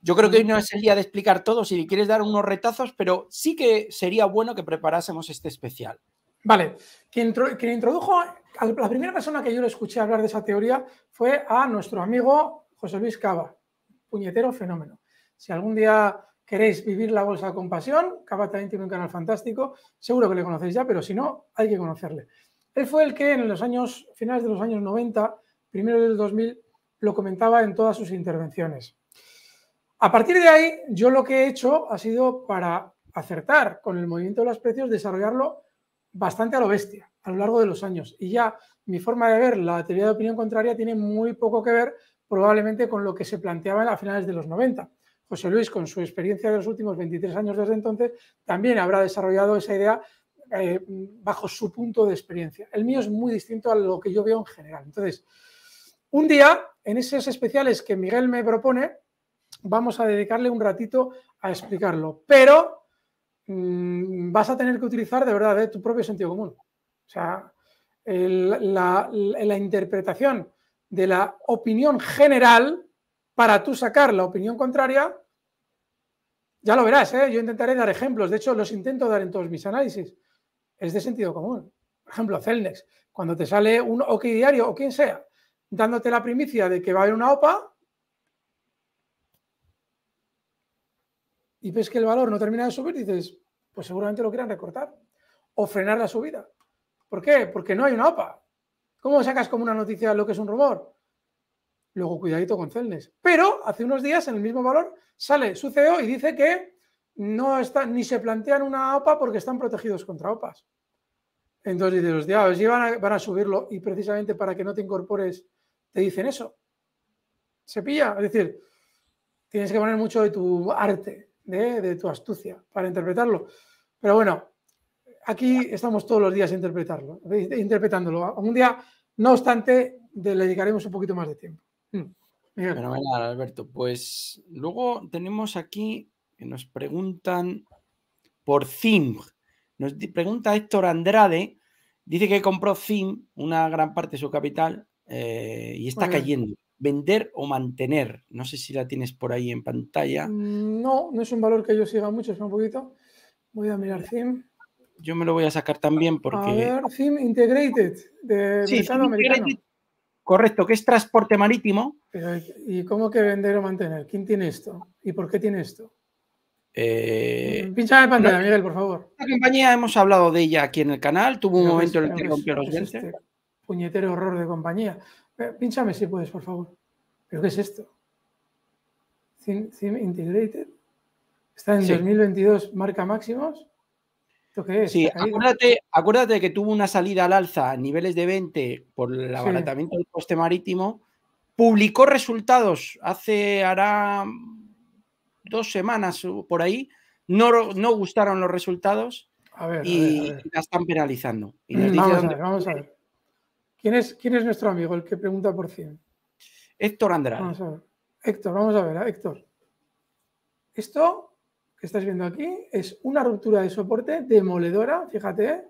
Yo creo que hoy no es el día de explicar todo, si quieres dar unos retazos, pero sí que sería bueno que preparásemos este especial. Vale, quien, introdujo, la primera persona que yo le escuché hablar de esa teoría fue a nuestro amigo José Luis Cava, puñetero fenómeno. Si algún día queréis vivir la bolsa con pasión, Cava también tiene un canal fantástico, seguro que le conocéis ya, pero si no, hay que conocerle. Él fue el que en los años, finales de los años 90, primero del 2000, lo comentaba en todas sus intervenciones. A partir de ahí, yo lo que he hecho ha sido para acertar con el movimiento de los precios, desarrollarlo bastante a lo bestia a lo largo de los años. Y ya mi forma de ver la teoría de opinión contraria tiene muy poco que ver probablemente con lo que se planteaba a finales de los 90. José Luis, con su experiencia de los últimos 23 años desde entonces, también habrá desarrollado esa idea eh, bajo su punto de experiencia. El mío es muy distinto a lo que yo veo en general. Entonces, un día, en esos especiales que Miguel me propone, vamos a dedicarle un ratito a explicarlo, pero mm, vas a tener que utilizar de verdad eh, tu propio sentido común. O sea, la interpretación de la opinión general para tú sacar la opinión contraria, ya lo verás, ¿eh? yo intentaré dar ejemplos, de hecho los intento dar en todos mis análisis, es de sentido común. Por ejemplo, Celnex, cuando te sale un OK diario o quien sea, dándote la primicia de que va a haber una OPA, y ves que el valor no termina de subir, dices, pues seguramente lo quieran recortar o frenar la subida. ¿Por qué? Porque no hay una OPA. ¿Cómo sacas como una noticia lo que es un rumor? Luego, cuidadito con Celnes. Pero hace unos días, en el mismo valor, sale su CEO y dice que no está, ni se plantean una OPA porque están protegidos contra OPAs. Entonces dice los van a, van a subirlo y precisamente para que no te incorpores te dicen eso. Se pilla. Es decir, tienes que poner mucho de tu arte, de, tu astucia para interpretarlo. Pero bueno, aquí estamos todos los días interpretarlo, interpretándolo. Un día, no obstante, le dedicaremos un poquito más de tiempo. Fenomenal, mm. Alberto. Pues luego tenemos aquí que nos preguntan por Zim Nos pregunta Héctor Andrade. Dice que compró Zim una gran parte de su capital, eh, y está cayendo. ¿Vender o mantener? No sé si la tienes por ahí en pantalla. Mm, no, no es un valor que yo siga mucho, es un poquito. Voy a mirar Zim. Yo me lo voy a sacar también porque. A ver, Zim Integrated, de sí, Integrated Correcto, que es transporte marítimo. ¿Y cómo que vender o mantener? ¿Quién tiene esto? ¿Y por qué tiene esto? Eh, pantalla, Miguel, por favor. La compañía hemos hablado de ella aquí en el canal. Tuvo un momento en el que rompió los este puñetero horror de compañía. Pinchame si puedes, por favor. ¿Pero qué es esto? ¿SIM Integrated. Está en 2022, marca máximos. Sí, acuérdate, acuérdate, que tuvo una salida al alza a niveles de 20 por el abaratamiento del coste marítimo. Publicó resultados hace, hará dos semanas por ahí. No, gustaron los resultados y la están penalizando. Mm, vamos, a a vamos, a ver, ¿Quién es, ¿Quién es nuestro amigo el que pregunta por 100? Héctor Andrade. Héctor, vamos a ver, Héctor. Esto que estás viendo aquí es una ruptura de soporte demoledora, fíjate, ¿eh?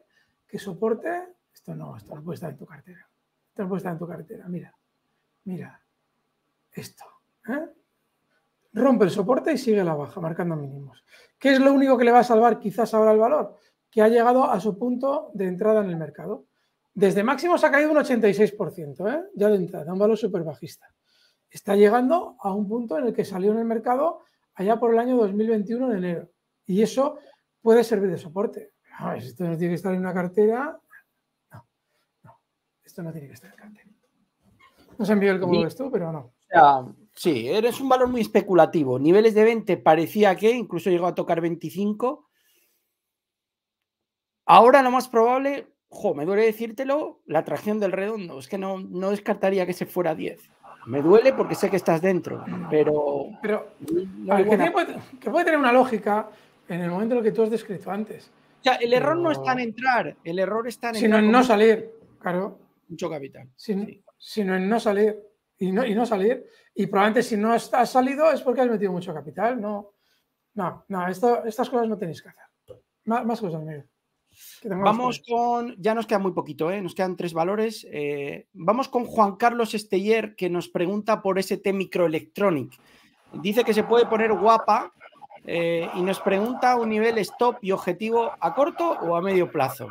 que soporte, esto no, está puesta en tu cartera, esto no en tu cartera, mira, mira, esto, ¿eh? rompe el soporte y sigue la baja, marcando mínimos. ¿Qué es lo único que le va a salvar quizás ahora el valor? Que ha llegado a su punto de entrada en el mercado. Desde máximos ha caído un 86%, ¿eh? ya de entrada, un valor súper bajista. Está llegando a un punto en el que salió en el mercado allá por el año 2021 de enero. Y eso puede servir de soporte. si esto no tiene que estar en una cartera. No, esto no tiene que estar en cartera. No sé, Miguel, cómo lo ves tú, pero no. sí, eres un valor muy especulativo. Niveles de 20 parecía que incluso llegó a tocar 25. Ahora lo más probable, jo, me duele decírtelo, la atracción del redondo. Es que no, no descartaría que se fuera 10 me duele porque sé que estás dentro, pero... Pero que, puede, tener una lógica en el momento en el que tú has descrito antes. O sea, el error no está en entrar, el error está en... Sino en no salir, claro. Mucho capital. Sino en no salir y no, salir. Y probablemente si no has, salido es porque has metido mucho capital. No, no, no, estas cosas no tenéis que hacer. Más, cosas, mira. Vamos con, ya nos queda muy poquito, ¿eh? nos quedan tres valores. Eh, vamos con Juan Carlos Esteller, que nos pregunta por ST Microelectronic. Dice que se puede poner guapa eh, y nos pregunta un nivel stop y objetivo a corto o a medio plazo.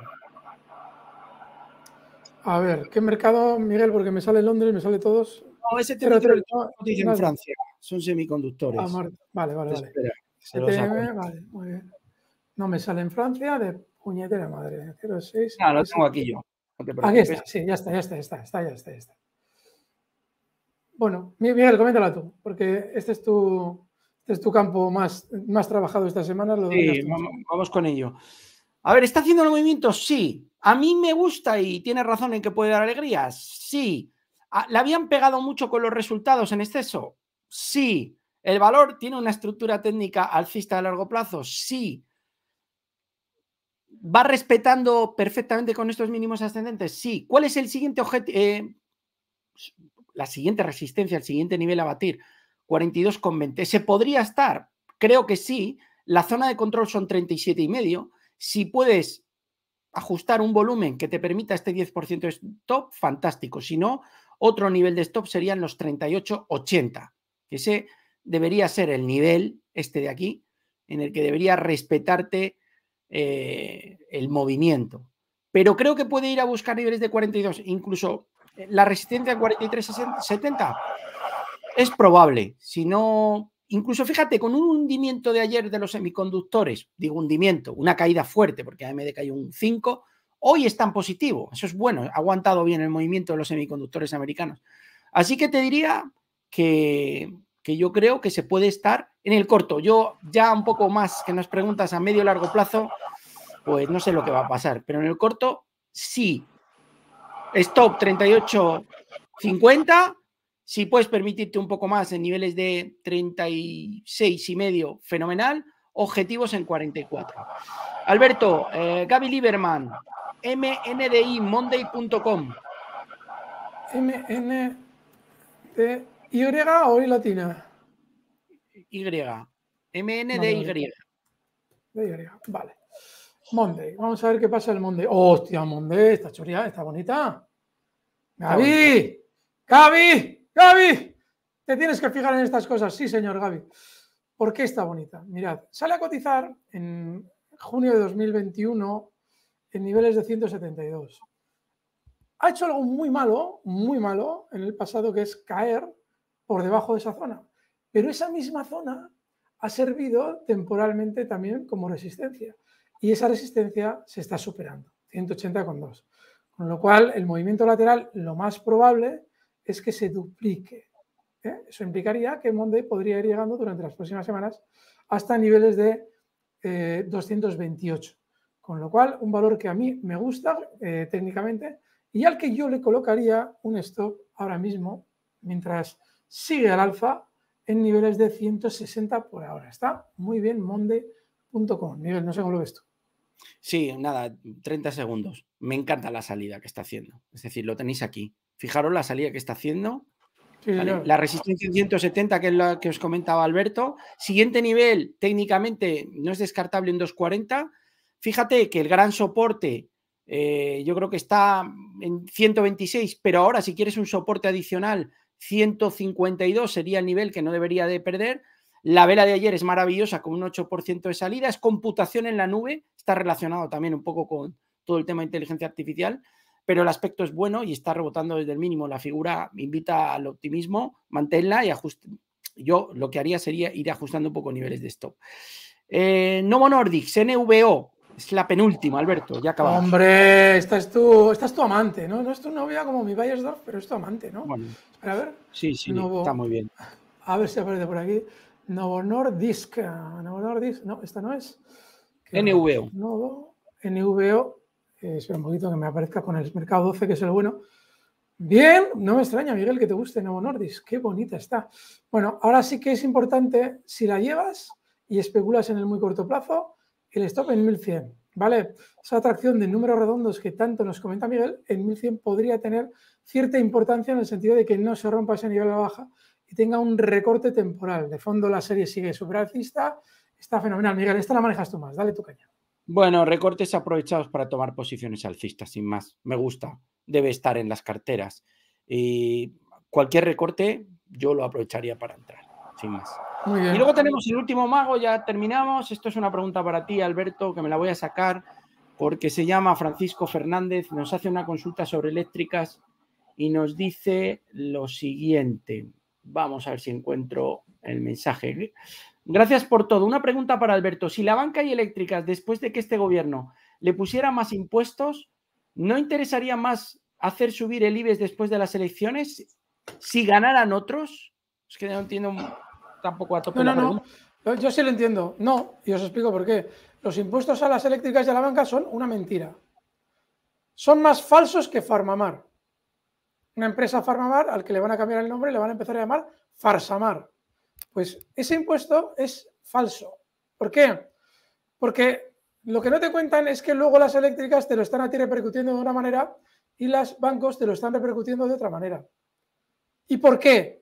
A ver, ¿qué mercado, Miguel? Porque me sale Londres, me sale todos. No, ST Microelectronic dice en Francia, son semiconductores. Ah, vale, vale, vale. vale, No me sale en Francia, de Puñetera madre, 06. ¿eh? No, ah, lo tengo aquí yo. aquí está, sí, ya está, ya está, ya está, ya está, está. Bueno, Miguel, coméntala tú, porque este es tu, este es tu campo más, más trabajado esta semana. vamos, con ello. A ver, ¿está haciendo el movimiento? Sí. ¿A mí me gusta y tiene razón en que puede dar alegrías? Sí. Ah, ¿Le habían pegado mucho con los resultados en exceso? Sí. ¿El valor tiene una estructura técnica alcista a largo plazo? Sí. ¿Va respetando perfectamente con estos mínimos ascendentes? Sí. ¿Cuál es el siguiente objetivo? Eh, la siguiente resistencia, el siguiente nivel a batir. 42,20. ¿Se podría estar? Creo que sí. La zona de control son 37,5. Si puedes ajustar un volumen que te permita este 10% de stop, fantástico. Si no, otro nivel de stop serían los 38,80. Que ese debería ser el nivel, este de aquí, en el que debería respetarte eh, el movimiento. Pero creo que puede ir a buscar niveles de 42, incluso eh, la resistencia de 43-70 es probable. Si no, incluso fíjate, con un hundimiento de ayer de los semiconductores, digo hundimiento, una caída fuerte, porque AMD cayó un 5, hoy es tan positivo. Eso es bueno, ha aguantado bien el movimiento de los semiconductores americanos. Así que te diría que yo creo que se puede estar en el corto. Yo ya un poco más que nos preguntas a medio largo plazo, pues no sé lo que va a pasar, pero en el corto sí. Stop 38-50. si puedes permitirte un poco más en niveles de 36 y medio, fenomenal. Objetivos en 44. Alberto, eh, Gaby Lieberman, mndimonday.com. MND ¿Y o Y latina? Y. MN de Y. vale. monde Vamos a ver qué pasa el Monday. Hostia, Monday, está churriada está bonita. Gaby, Gaby, Gaby. Te tienes que fijar en estas cosas. Sí, señor Gaby. ¿Por qué está bonita? Mirad, sale a cotizar en junio de 2021 en niveles de 172. Ha hecho algo muy malo, muy malo en el pasado, que es caer por debajo de esa zona. Pero esa misma zona ha servido temporalmente también como resistencia. Y esa resistencia se está superando, 180,2. Con lo cual, el movimiento lateral lo más probable es que se duplique. ¿eh? Eso implicaría que Monday podría ir llegando durante las próximas semanas hasta niveles de 228. Eh, Con lo cual, un valor que a mí me gusta eh, técnicamente y al que yo le colocaría un stop ahora mismo, mientras sigue al alza en niveles de 160 por ahora. Está muy bien monde.com. nivel no sé cómo lo ves tú. Sí, nada, 30 segundos. Me encanta la salida que está haciendo. Es decir, lo tenéis aquí. Fijaros la salida que está haciendo. La resistencia en 170, que es la que os comentaba Alberto. Siguiente nivel, técnicamente, no es descartable en 240. Fíjate que el gran soporte, eh, yo creo que está en 126, pero ahora si quieres un soporte adicional, 152 sería el nivel que no debería de perder. La vela de ayer es maravillosa con un 8% de salida. Es computación en la nube. Está relacionado también un poco con todo el tema de inteligencia artificial. Pero el aspecto es bueno y está rebotando desde el mínimo. La figura invita al optimismo. Manténla y ajuste. Yo lo que haría sería ir ajustando un poco niveles de stop. Eh, Novo Nordic, NVO, es la penúltima, Alberto, ya acabamos. Hombre, esta es tu, tu amante, ¿no? No es tu novia como mi Bayersdorf, pero es tu amante, ¿no? Espera, a ver. Sí, sí, está muy bien. A ver si aparece por aquí. Novo Nordisk. Novo Nordisk, no, esta no es. NVO. Novo, NVO. Eh, espera un poquito que me aparezca con el mercado 12, que es el bueno. Bien, no me extraña, Miguel, que te guste Novo Nordisk. Qué bonita está. Bueno, ahora sí que es importante, si la llevas y especulas en el muy corto plazo, el stop en 1100, ¿vale? Esa atracción de números redondos que tanto nos comenta Miguel, en 1100 podría tener cierta importancia en el sentido de que no se rompa ese nivel a la baja y tenga un recorte temporal. De fondo la serie sigue alcista, está fenomenal. Miguel, esta la manejas tú más, dale tu caña. Bueno, recortes aprovechados para tomar posiciones alcistas, sin más. Me gusta, debe estar en las carteras. Y cualquier recorte yo lo aprovecharía para entrar, sin más. Y luego tenemos el último mago, ya terminamos. Esto es una pregunta para ti, Alberto, que me la voy a sacar porque se llama Francisco Fernández, nos hace una consulta sobre eléctricas y nos dice lo siguiente. Vamos a ver si encuentro el mensaje. Gracias por todo. Una pregunta para Alberto. Si la banca y eléctricas, después de que este gobierno le pusiera más impuestos, ¿no interesaría más hacer subir el IBES después de las elecciones si ganaran otros? Es que no entiendo tampoco a tope Yo sí lo entiendo. No, y os explico por qué. Los impuestos a las eléctricas y a la banca son una mentira. Son más falsos que Farmamar. Una empresa Farmamar al que le van a cambiar el nombre le van a empezar a llamar Farsamar. Pues ese impuesto es falso. ¿Por qué? Porque lo que no te cuentan es que luego las eléctricas te lo están a ti repercutiendo de una manera y las bancos te lo están repercutiendo de otra manera. ¿Y por qué?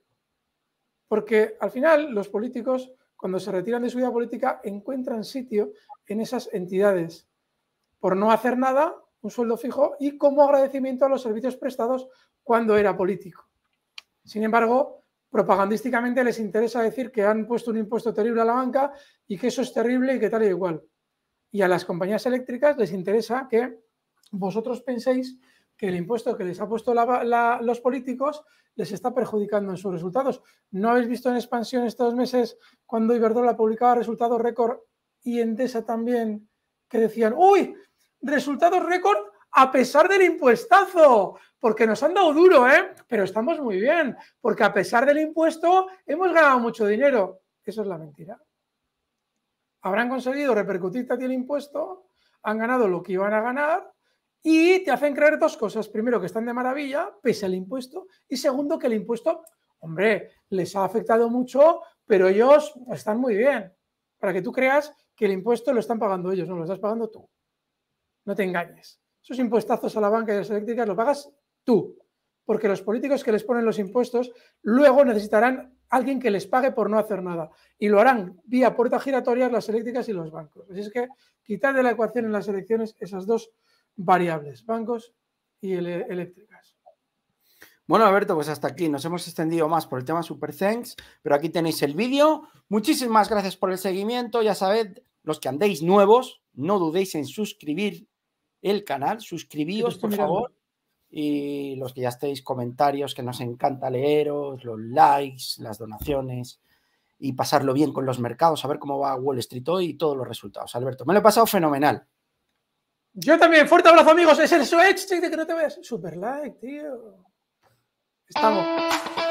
Porque al final los políticos, cuando se retiran de su vida política, encuentran sitio en esas entidades. Por no hacer nada, un sueldo fijo y como agradecimiento a los servicios prestados cuando era político. Sin embargo, propagandísticamente les interesa decir que han puesto un impuesto terrible a la banca y que eso es terrible y que tal y igual. Y a las compañías eléctricas les interesa que vosotros penséis que el impuesto que les ha puesto los políticos les está perjudicando en sus resultados. ¿No habéis visto en expansión estos meses cuando Iberdrola publicaba resultados récord y Endesa también que decían, uy, resultados récord a pesar del impuestazo, porque nos han dado duro, ¿eh? Pero estamos muy bien, porque a pesar del impuesto hemos ganado mucho dinero. Eso es la mentira. Habrán conseguido repercutir también el impuesto, han ganado lo que iban a ganar y te hacen creer dos cosas. Primero, que están de maravilla, pese al impuesto. Y segundo, que el impuesto, hombre, les ha afectado mucho, pero ellos están muy bien. Para que tú creas que el impuesto lo están pagando ellos, no lo estás pagando tú. No te engañes. Esos impuestazos a la banca y a las eléctricas los pagas tú. Porque los políticos que les ponen los impuestos luego necesitarán alguien que les pague por no hacer nada. Y lo harán vía puertas giratorias las eléctricas y los bancos. Así es que quitar de la ecuación en las elecciones esas dos variables, bancos y eléctricas. Bueno, Alberto, pues hasta aquí. Nos hemos extendido más por el tema Super Thanks, pero aquí tenéis el vídeo. Muchísimas gracias por el seguimiento. Ya sabed, los que andéis nuevos, no dudéis en suscribir el canal. Suscribíos, por favor. Y los que ya estéis, comentarios que nos encanta leeros, los likes, las donaciones y pasarlo bien con los mercados, a ver cómo va Wall Street hoy y todos los resultados. Alberto, me lo he pasado fenomenal. Yo también, fuerte abrazo amigos, es el de que no te veas. Super like, tío. Estamos. Eh.